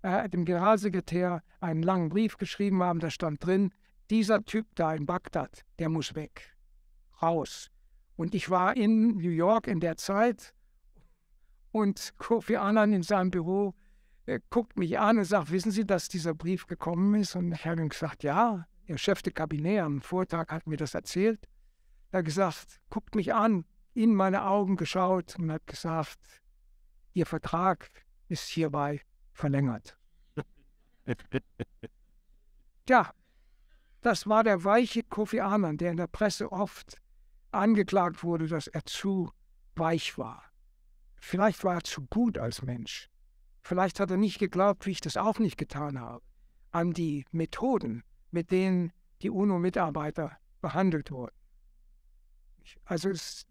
äh, dem Generalsekretär einen langen Brief geschrieben haben, da stand drin, dieser Typ da in Bagdad, der muss weg, raus. Und ich war in New York in der Zeit und Kofi Annan in seinem Büro äh, guckt mich an und sagt, wissen Sie, dass dieser Brief gekommen ist? Und ich habe ihm gesagt, ja, der Chef de Kabinett am Vortag hat mir das erzählt. Er hat gesagt, guckt mich an, in meine Augen geschaut und hat gesagt, Ihr Vertrag ist hierbei verlängert. Tja, das war der weiche Kofi Annan, der in der Presse oft angeklagt wurde, dass er zu weich war. Vielleicht war er zu gut als Mensch. Vielleicht hat er nicht geglaubt, wie ich das auch nicht getan habe, an die Methoden, mit denen die UNO-Mitarbeiter behandelt wurden also es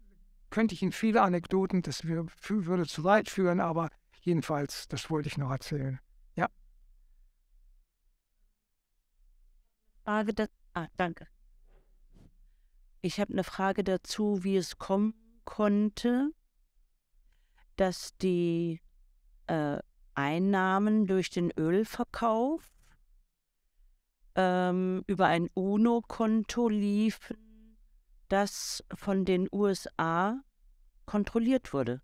könnte ich Ihnen viele Anekdoten, das würde zu weit führen, aber jedenfalls, das wollte ich noch erzählen. Ja. Frage da ah, danke. Ich habe eine Frage dazu, wie es kommen konnte, dass die äh, Einnahmen durch den Ölverkauf ähm, über ein UNO-Konto liefen das von den USA kontrolliert wurde.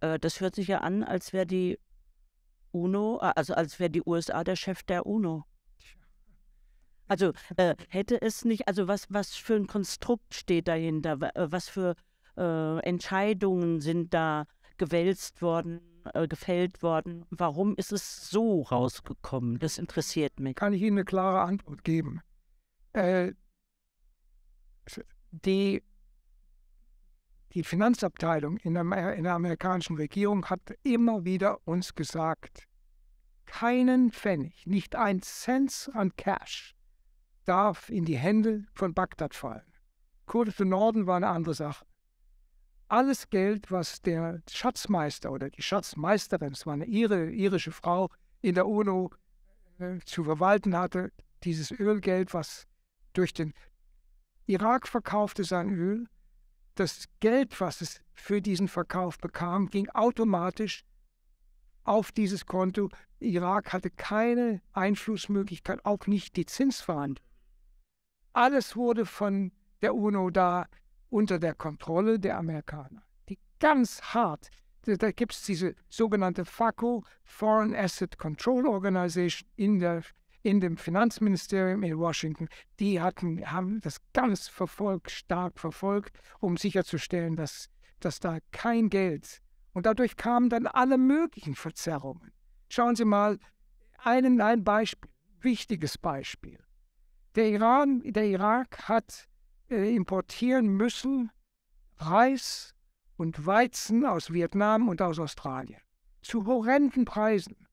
Äh, das hört sich ja an, als wäre die UNO, äh, also als wäre die USA der Chef der UNO. Also äh, hätte es nicht, also was, was für ein Konstrukt steht dahinter, was für Entscheidungen sind da gewälzt worden, gefällt worden, warum ist es so rausgekommen? Das interessiert mich. Kann ich Ihnen eine klare Antwort geben? die, die Finanzabteilung in der, in der amerikanischen Regierung hat immer wieder uns gesagt, keinen Pfennig, nicht ein Cent an Cash darf in die Hände von Bagdad fallen. Kurdische Norden war eine andere Sache. Alles Geld, was der Schatzmeister oder die Schatzmeisterin, es war eine irische Frau, in der UNO äh, zu verwalten hatte, dieses Ölgeld, was durch den Irak verkaufte sein Öl. Das Geld, was es für diesen Verkauf bekam, ging automatisch auf dieses Konto. Irak hatte keine Einflussmöglichkeit, auch nicht die Zinsverhandlung. Alles wurde von der UNO da unter der Kontrolle der Amerikaner. Die ganz hart, da gibt es diese sogenannte FACO, Foreign Asset Control Organization in der in dem Finanzministerium in Washington, die hatten, haben das ganz verfolgt, stark verfolgt, um sicherzustellen, dass, dass da kein Geld. Und dadurch kamen dann alle möglichen Verzerrungen. Schauen Sie mal, einen, ein Beispiel, wichtiges Beispiel. Der, Iran, der Irak hat äh, importieren müssen Reis und Weizen aus Vietnam und aus Australien zu horrenden Preisen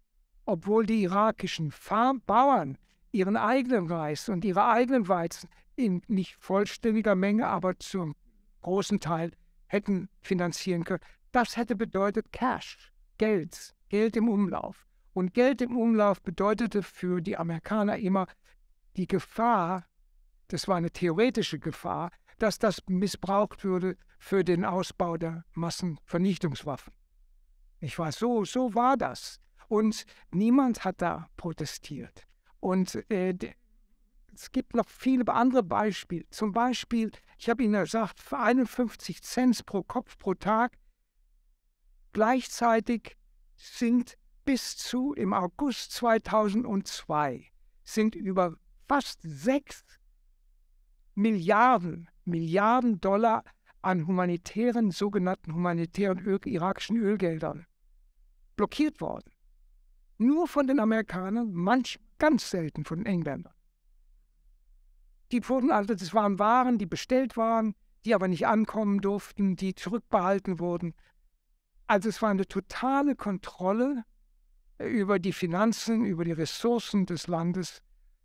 obwohl die irakischen Farm Bauern ihren eigenen Reis und ihre eigenen Weizen in nicht vollständiger Menge, aber zum großen Teil hätten finanzieren können. Das hätte bedeutet Cash, Geld, Geld im Umlauf. Und Geld im Umlauf bedeutete für die Amerikaner immer die Gefahr, das war eine theoretische Gefahr, dass das missbraucht würde für den Ausbau der Massenvernichtungswaffen. Ich war so, so war das. Und niemand hat da protestiert. Und äh, es gibt noch viele andere Beispiele. Zum Beispiel, ich habe Ihnen gesagt, für 51 Cent pro Kopf pro Tag. Gleichzeitig sind bis zu im August 2002 sind über fast 6 Milliarden, Milliarden Dollar an humanitären, sogenannten humanitären irakischen Ölgeldern blockiert worden. Nur von den Amerikanern, manch ganz selten von den Engländern. Die wurden also, das waren Waren, die bestellt waren, die aber nicht ankommen durften, die zurückbehalten wurden. Also es war eine totale Kontrolle äh, über die Finanzen, über die Ressourcen des Landes.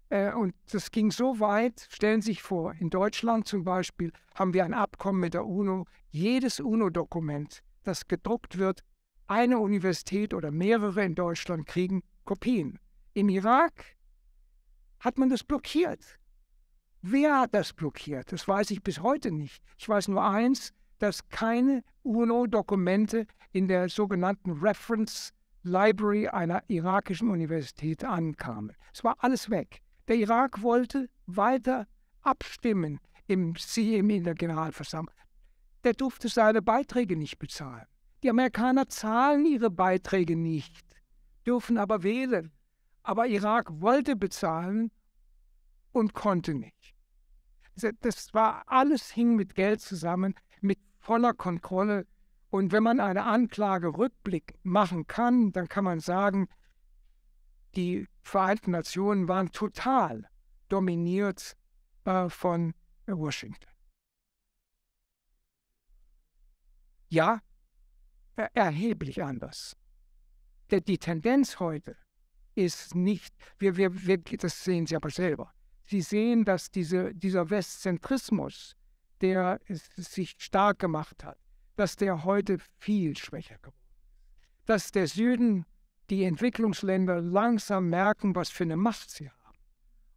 Äh, und das ging so weit, stellen Sie sich vor, in Deutschland zum Beispiel haben wir ein Abkommen mit der UNO. Jedes UNO-Dokument, das gedruckt wird, eine Universität oder mehrere in Deutschland kriegen Kopien. Im Irak hat man das blockiert. Wer hat das blockiert? Das weiß ich bis heute nicht. Ich weiß nur eins, dass keine UNO-Dokumente in der sogenannten Reference Library einer irakischen Universität ankamen. Es war alles weg. Der Irak wollte weiter abstimmen im CM e, in der Generalversammlung. Der durfte seine Beiträge nicht bezahlen. Die Amerikaner zahlen ihre Beiträge nicht, dürfen aber wählen. Aber Irak wollte bezahlen und konnte nicht. Das war alles hing mit Geld zusammen, mit voller Kontrolle. Und wenn man eine Anklage rückblick machen kann, dann kann man sagen, die Vereinten Nationen waren total dominiert äh, von Washington. Ja, erheblich anders. Die Tendenz heute ist nicht, wir, wir, wir, das sehen Sie aber selber. Sie sehen, dass diese, dieser Westzentrismus, der sich stark gemacht hat, dass der heute viel schwächer geworden ist. Dass der Süden, die Entwicklungsländer langsam merken, was für eine Macht sie haben.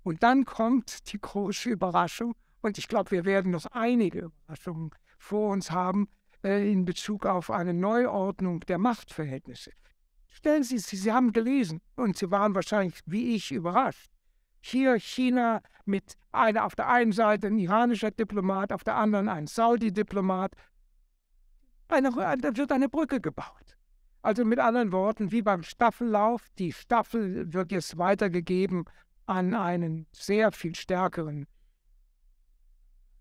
Und dann kommt die große Überraschung, und ich glaube, wir werden noch einige Überraschungen vor uns haben, äh, in Bezug auf eine Neuordnung der Machtverhältnisse. Stellen Sie sich, Sie haben gelesen und Sie waren wahrscheinlich wie ich überrascht. Hier China mit einer auf der einen Seite ein iranischer Diplomat, auf der anderen ein Saudi-Diplomat. da wird eine Brücke gebaut. Also mit anderen Worten, wie beim Staffellauf, die Staffel wird jetzt weitergegeben an einen sehr viel stärkeren,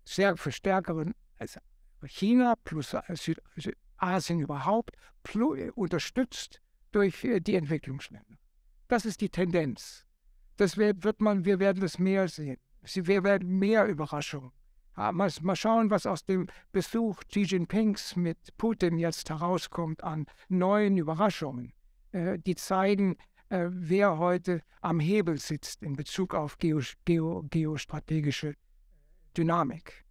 sehr viel stärkeren also China plus äh, Süd Asien überhaupt, äh, unterstützt durch äh, die Entwicklungsländer. Das ist die Tendenz. Das wird man, wir werden das mehr sehen. Wir werden mehr Überraschungen haben. Mal schauen, was aus dem Besuch Xi Jinpings mit Putin jetzt herauskommt an neuen Überraschungen, die zeigen, wer heute am Hebel sitzt in Bezug auf geo, geo, geostrategische Dynamik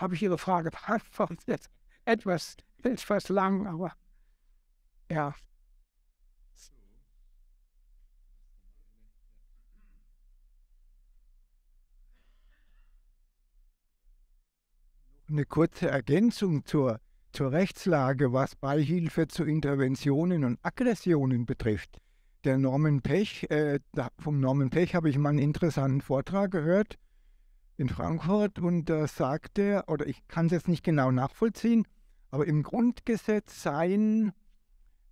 habe ich Ihre Frage beantwortet. Etwas, etwas lang, aber ja. Eine kurze Ergänzung zur, zur Rechtslage, was Beihilfe zu Interventionen und Aggressionen betrifft. Der Norman Pech, äh, vom Norman Pech habe ich mal einen interessanten Vortrag gehört in Frankfurt und äh, sagte, oder ich kann es jetzt nicht genau nachvollziehen, aber im Grundgesetz seien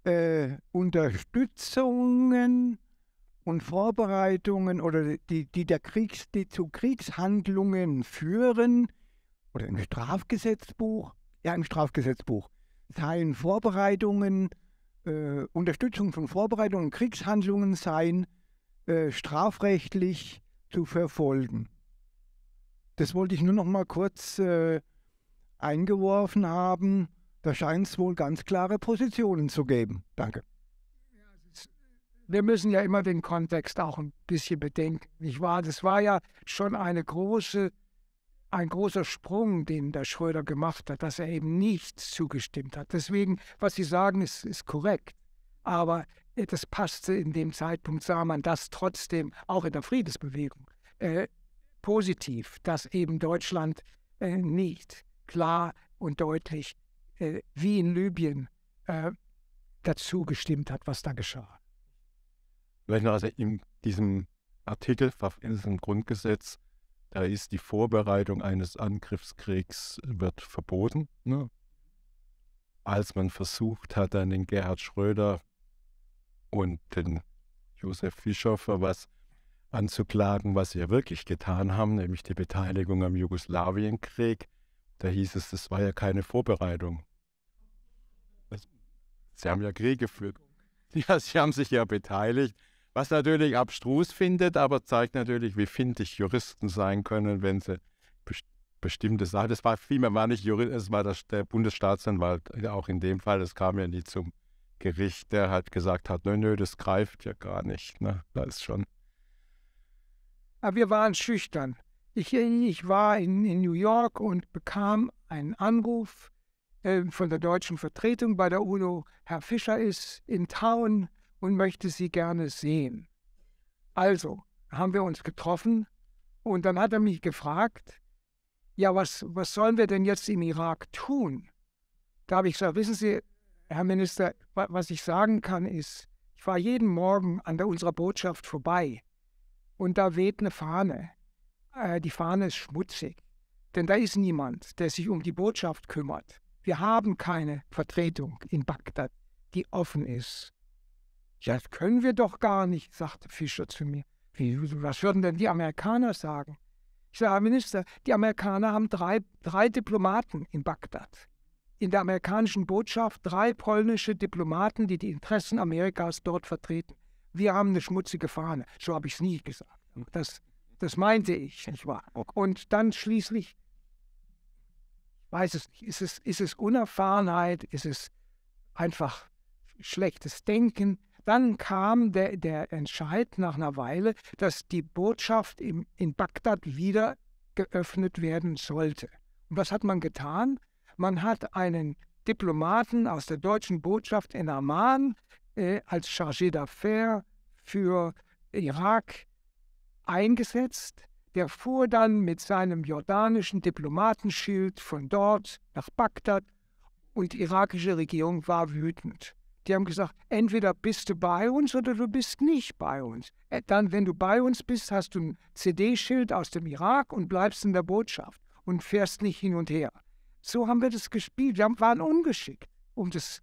äh, Unterstützungen und Vorbereitungen oder die, die, der Kriegs, die zu Kriegshandlungen führen, oder im Strafgesetzbuch, ja im Strafgesetzbuch, seien Vorbereitungen, äh, Unterstützung von Vorbereitungen, und Kriegshandlungen seien äh, strafrechtlich zu verfolgen. Das wollte ich nur noch mal kurz äh, eingeworfen haben. Da scheint es wohl ganz klare Positionen zu geben. Danke. Wir müssen ja immer den Kontext auch ein bisschen bedenken, nicht wahr? Das war ja schon eine große, ein großer Sprung, den der Schröder gemacht hat, dass er eben nichts zugestimmt hat. Deswegen, was Sie sagen, ist, ist korrekt. Aber äh, das passte in dem Zeitpunkt, sah man das trotzdem auch in der Friedensbewegung. Äh, positiv, dass eben Deutschland äh, nicht klar und deutlich äh, wie in Libyen äh, dazu gestimmt hat, was da geschah. Vielleicht noch also in diesem Artikel im Grundgesetz, da ist die Vorbereitung eines Angriffskriegs äh, wird verboten. Ne? Als man versucht hat, dann den Gerhard Schröder und den Josef Fischer für was anzuklagen, was sie ja wirklich getan haben, nämlich die Beteiligung am Jugoslawienkrieg. Da hieß es, das war ja keine Vorbereitung. Sie haben ja Krieg geführt. Ja, sie haben sich ja beteiligt, was natürlich abstrus findet, aber zeigt natürlich, wie findig Juristen sein können, wenn sie bestimmte Sachen, das war vielmehr war nicht Jurist, es war das, der Bundesstaatsanwalt, äh, auch in dem Fall, das kam ja nie zum Gericht, der halt gesagt hat, nö, nö, das greift ja gar nicht. Ne? Da ist schon aber ah, wir waren schüchtern. Ich, ich war in, in, New York und bekam einen Anruf äh, von der deutschen Vertretung bei der UNO. Herr Fischer ist in Town und möchte Sie gerne sehen. Also haben wir uns getroffen und dann hat er mich gefragt, ja, was, was sollen wir denn jetzt im Irak tun? Da habe ich gesagt, wissen Sie, Herr Minister, was ich sagen kann ist, ich war jeden Morgen an der, unserer Botschaft vorbei und da weht eine Fahne. Äh, die Fahne ist schmutzig, denn da ist niemand, der sich um die Botschaft kümmert. Wir haben keine Vertretung in Bagdad, die offen ist. Ja, das können wir doch gar nicht, sagte Fischer zu mir. Wie, was würden denn die Amerikaner sagen? Ich sage, Herr Minister, die Amerikaner haben drei, drei Diplomaten in Bagdad. In der amerikanischen Botschaft drei polnische Diplomaten, die die Interessen Amerikas dort vertreten wir haben eine schmutzige Fahne. So habe ich es nie gesagt. Das, das meinte ich, nicht wahr? Und dann schließlich, weiß es nicht, ist es, ist es Unerfahrenheit, ist es einfach schlechtes Denken? Dann kam der, der Entscheid nach einer Weile, dass die Botschaft im, in Bagdad wieder geöffnet werden sollte. Und was hat man getan? Man hat einen Diplomaten aus der deutschen Botschaft in Amman äh, als Chargé d'affaires für Irak eingesetzt. Der fuhr dann mit seinem jordanischen Diplomatenschild von dort nach Bagdad und die irakische Regierung war wütend. Die haben gesagt, entweder bist du bei uns oder du bist nicht bei uns. Äh, dann, wenn du bei uns bist, hast du ein CD-Schild aus dem Irak und bleibst in der Botschaft und fährst nicht hin und her. So haben wir das gespielt. Wir waren ungeschickt, um das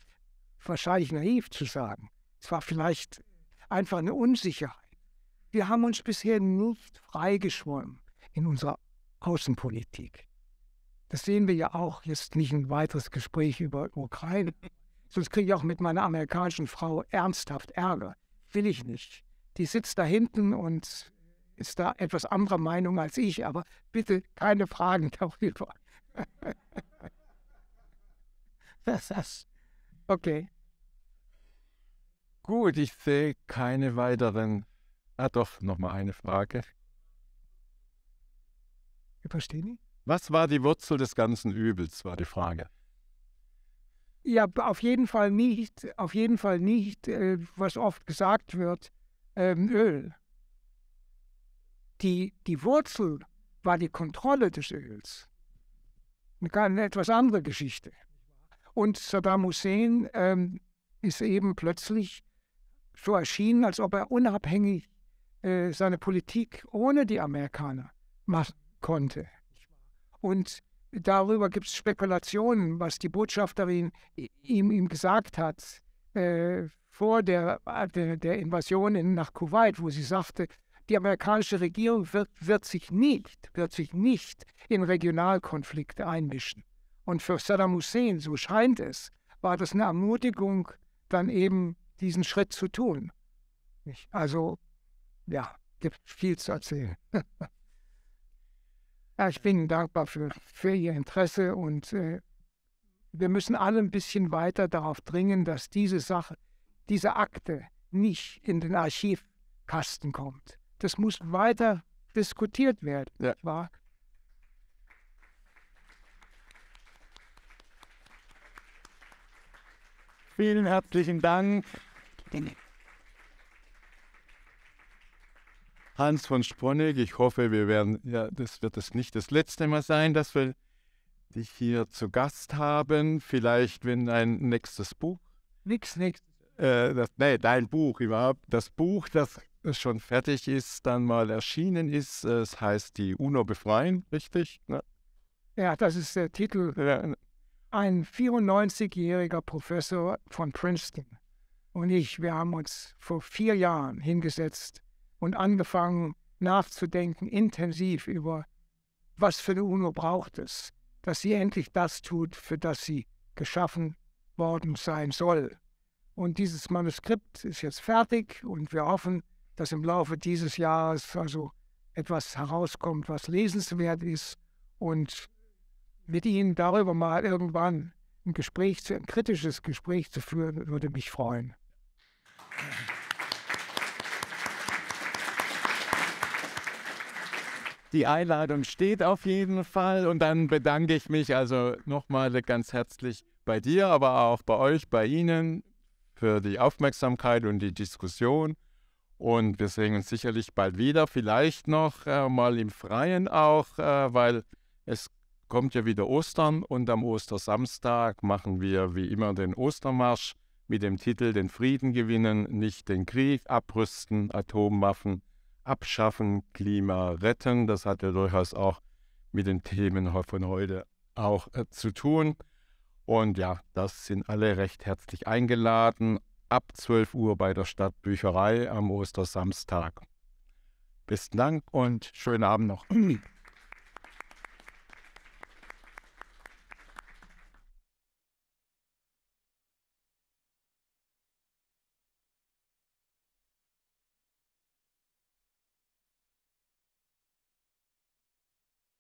wahrscheinlich naiv zu sagen. Es war vielleicht einfach eine Unsicherheit. Wir haben uns bisher nicht freigeschwommen in unserer Außenpolitik. Das sehen wir ja auch jetzt nicht ein weiteres Gespräch über Ukraine. Sonst kriege ich auch mit meiner amerikanischen Frau ernsthaft Ärger. Will ich nicht. Die sitzt da hinten und ist da etwas anderer Meinung als ich, aber bitte keine Fragen darüber. das, das, Okay. Gut, ich sehe keine weiteren. Ah, doch, nochmal eine Frage. Ich verstehe nicht. Was war die Wurzel des ganzen Übels, war die Frage. Ja, auf jeden Fall nicht, auf jeden Fall nicht, äh, was oft gesagt wird, ähm, Öl. Die, die Wurzel war die Kontrolle des Öls. Eine etwas andere Geschichte. Und Saddam Hussein ähm, ist eben plötzlich so erschienen, als ob er unabhängig äh, seine Politik ohne die Amerikaner machen konnte. Und darüber gibt es Spekulationen, was die Botschafterin ihm, ihm gesagt hat äh, vor der, der, der Invasion in, nach Kuwait, wo sie sagte, die amerikanische Regierung wird, wird, sich nicht, wird sich nicht in Regionalkonflikte einmischen. Und für Saddam Hussein, so scheint es, war das eine Ermutigung, dann eben diesen Schritt zu tun. Also, ja, gibt viel zu erzählen. ja, ich bin dankbar für, für Ihr Interesse und äh, wir müssen alle ein bisschen weiter darauf dringen, dass diese Sache, diese Akte nicht in den Archivkasten kommt. Das muss weiter diskutiert werden. Ja. Wahr? Vielen herzlichen Dank. Hans von Sponnig, ich hoffe, wir werden, ja, das wird es nicht das letzte Mal sein, dass wir dich hier zu Gast haben. Vielleicht, wenn ein nächstes Buch. Nix, nix. Äh, das, nee, dein Buch überhaupt. Das Buch, das schon fertig ist, dann mal erschienen ist. Es heißt Die UNO befreien, richtig? Ne? Ja, das ist der Titel. Ja. Ne ein 94-jähriger Professor von Princeton und ich, wir haben uns vor vier Jahren hingesetzt und angefangen nachzudenken intensiv über, was für eine UNO braucht es, dass sie endlich das tut, für das sie geschaffen worden sein soll. Und dieses Manuskript ist jetzt fertig und wir hoffen, dass im Laufe dieses Jahres also etwas herauskommt, was lesenswert ist und mit Ihnen darüber mal irgendwann ein Gespräch, ein kritisches Gespräch zu führen, würde mich freuen. Die Einladung steht auf jeden Fall und dann bedanke ich mich also nochmal ganz herzlich bei dir, aber auch bei euch, bei Ihnen für die Aufmerksamkeit und die Diskussion. Und wir sehen uns sicherlich bald wieder, vielleicht noch äh, mal im Freien auch, äh, weil es kommt ja wieder Ostern und am Ostersamstag machen wir wie immer den Ostermarsch mit dem Titel Den Frieden gewinnen, nicht den Krieg abrüsten, Atomwaffen abschaffen, Klima retten. Das hat ja durchaus auch mit den Themen von heute auch äh, zu tun. Und ja, das sind alle recht herzlich eingeladen ab 12 Uhr bei der Stadtbücherei am Ostersamstag. Besten Dank und schönen Abend noch.